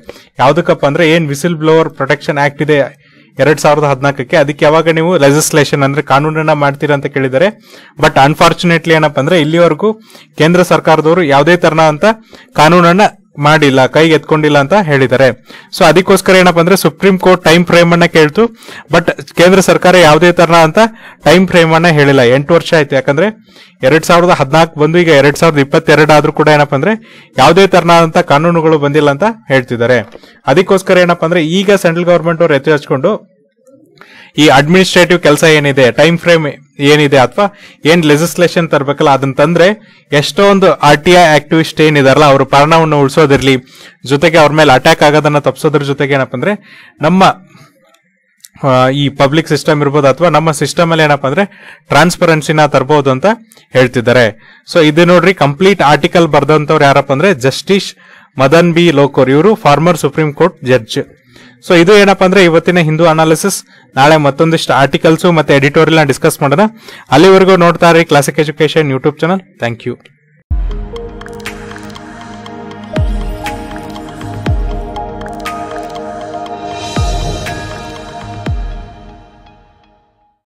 ಯಾವ್ದಕ್ಕಪ್ಪ ಅಂದ್ರೆ ಏನ್ ವಿಸಿಲ್ ಬ್ಲೋವರ್ ಪ್ರೊಟೆಕ್ಷನ್ ಆಕ್ಟ್ ಇದೆ ಎರಡ್ ಸಾವಿರದ ಹದಿನಾಲ್ಕಕ್ಕೆ ಅದಕ್ಕೆ ಯಾವಾಗ ನೀವು ಲೆಜಿಸ್ಲೇಷನ್ ಅಂದ್ರೆ ಕಾನೂನನ್ನ ಮಾಡ್ತೀರಾ ಅಂತ ಕೇಳಿದರೆ ಬಟ್ ಅನ್ಫಾರ್ಚುನೇಟ್ಲಿ ಏನಪ್ಪ ಅಂದ್ರೆ ಇಲ್ಲಿವರೆಗೂ ಕೇಂದ್ರ ಸರ್ಕಾರದವರು ಯಾವುದೇ ತರನ ಅಂತ ಕಾನೂನನ್ನ ಮಾಡಿಲ್ಲ ಕೈಗೆ ಎತ್ಕೊಂಡಿಲ್ಲ ಅಂತ ಹೇಳಿದ್ದಾರೆ ಸೊ ಅದಕ್ಕೋಸ್ಕರ ಏನಪ್ಪ ಅಂದ್ರೆ ಸುಪ್ರೀಂ ಕೋರ್ಟ್ ಟೈಮ್ ಫ್ರೇಮ್ ಅನ್ನ ಕೇಳ್ತು ಬಟ್ ಕೇಂದ್ರ ಸರ್ಕಾರ ಯಾವುದೇ ತರ ಅಂತ ಟೈಮ್ ಫ್ರೇಮ್ ಅನ್ನ ಹೇಳಿಲ್ಲ ಎಂಟು ವರ್ಷ ಆಯ್ತು ಯಾಕಂದ್ರೆ ಎರಡ್ ಸಾವಿರದ ಹದಿನಾಲ್ಕು ಬಂದು ಈಗ ಎರಡ್ ಸಾವಿರದ ಇಪ್ಪತ್ತೆರಡು ಆದ್ರೂ ಕೂಡ ಏನಪ್ಪ ಅಂದ್ರೆ ಯಾವುದೇ ತರನಾದಂತ ಕಾನೂನುಗಳು ಬಂದಿಲ್ಲ ಅಂತ ಹೇಳ್ತಿದ್ದಾರೆ ಅದಕ್ಕೋಸ್ಕರ ಏನಪ್ಪ ಅಂದ್ರೆ ಈಗ ಸೆಂಟ್ರಲ್ ಗವರ್ಮೆಂಟ್ ಅವರು ಎತ್ತಿ ಹಚ್ಕೊಂಡು ಈ ಅಡ್ಮಿನಿಸ್ಟ್ರೇಟಿವ್ ಕೆಲಸ ಏನಿದೆ ಟೈಮ್ ಫ್ರೇಮ್ ಏನಿದೆ ಅಥವಾ ಏನ್ ಲೆಜಿಸ್ಲೇಷನ್ ತರಬೇಕಲ್ಲ ಅದನ್ನ ತಂದ್ರೆ ಎಷ್ಟೊಂದು ಆರ್ ಟಿ ಐ ಆಕ್ಟಿವಿಸ್ಟ್ ಏನಿದಾರಲ್ಲ ಅವರು ಪ್ರಾಣವನ್ನು ಉಳಿಸೋದಿರ್ಲಿ ಜೊತೆಗೆ ಅವ್ರ ಮೇಲೆ ಅಟ್ಯಾಕ್ ಆಗೋದನ್ನ ತಪ್ಸೋದ್ರ ಜೊತೆಗೆ ಏನಪ್ಪ ಅಂದ್ರೆ ನಮ್ಮ ಈ ಪಬ್ಲಿಕ್ ಸಿಸ್ಟಮ್ ಇರ್ಬೋದು ಅಥವಾ ನಮ್ಮ ಸಿಸ್ಟಮ್ ಅಲ್ಲಿ ಏನಪ್ಪಾ ಅಂದ್ರೆ ಟ್ರಾನ್ಸ್ಪರೆನ್ಸಿನ ತರಬಹುದು ಅಂತ ಹೇಳ್ತಿದ್ದಾರೆ ಸೊ ಇದು ನೋಡ್ರಿ ಕಂಪ್ಲೀಟ್ ಆರ್ಟಿಕಲ್ ಬರ್ದಂತವ್ರು ಯಾರಪ್ಪ ಅಂದ್ರೆ ಜಸ್ಟಿಸ್ ಮದನ್ ಬಿ ಲೋಕೋರ್ ಇವರು former supreme court judge so ಇದು ಏನಪ್ಪಾ ಅಂದ್ರೆ ಇವತ್ತಿನ ಹಿಂದೂ ಅನಾಲಿಸಿಸ್ ನಾಳೆ ಮತ್ತೊಂದಿಷ್ಟು ಆರ್ಟಿಕಲ್ಸ್ ಮತ್ತೆ ಎಡಿಟೋರಿಯಲ್ ಡಿಸ್ಕಸ್ ಮಾಡೋಣ ಅಲ್ಲಿವರೆಗೂ ನೋಡ್ತಾ ಇರಿ Classic education YouTube channel thank you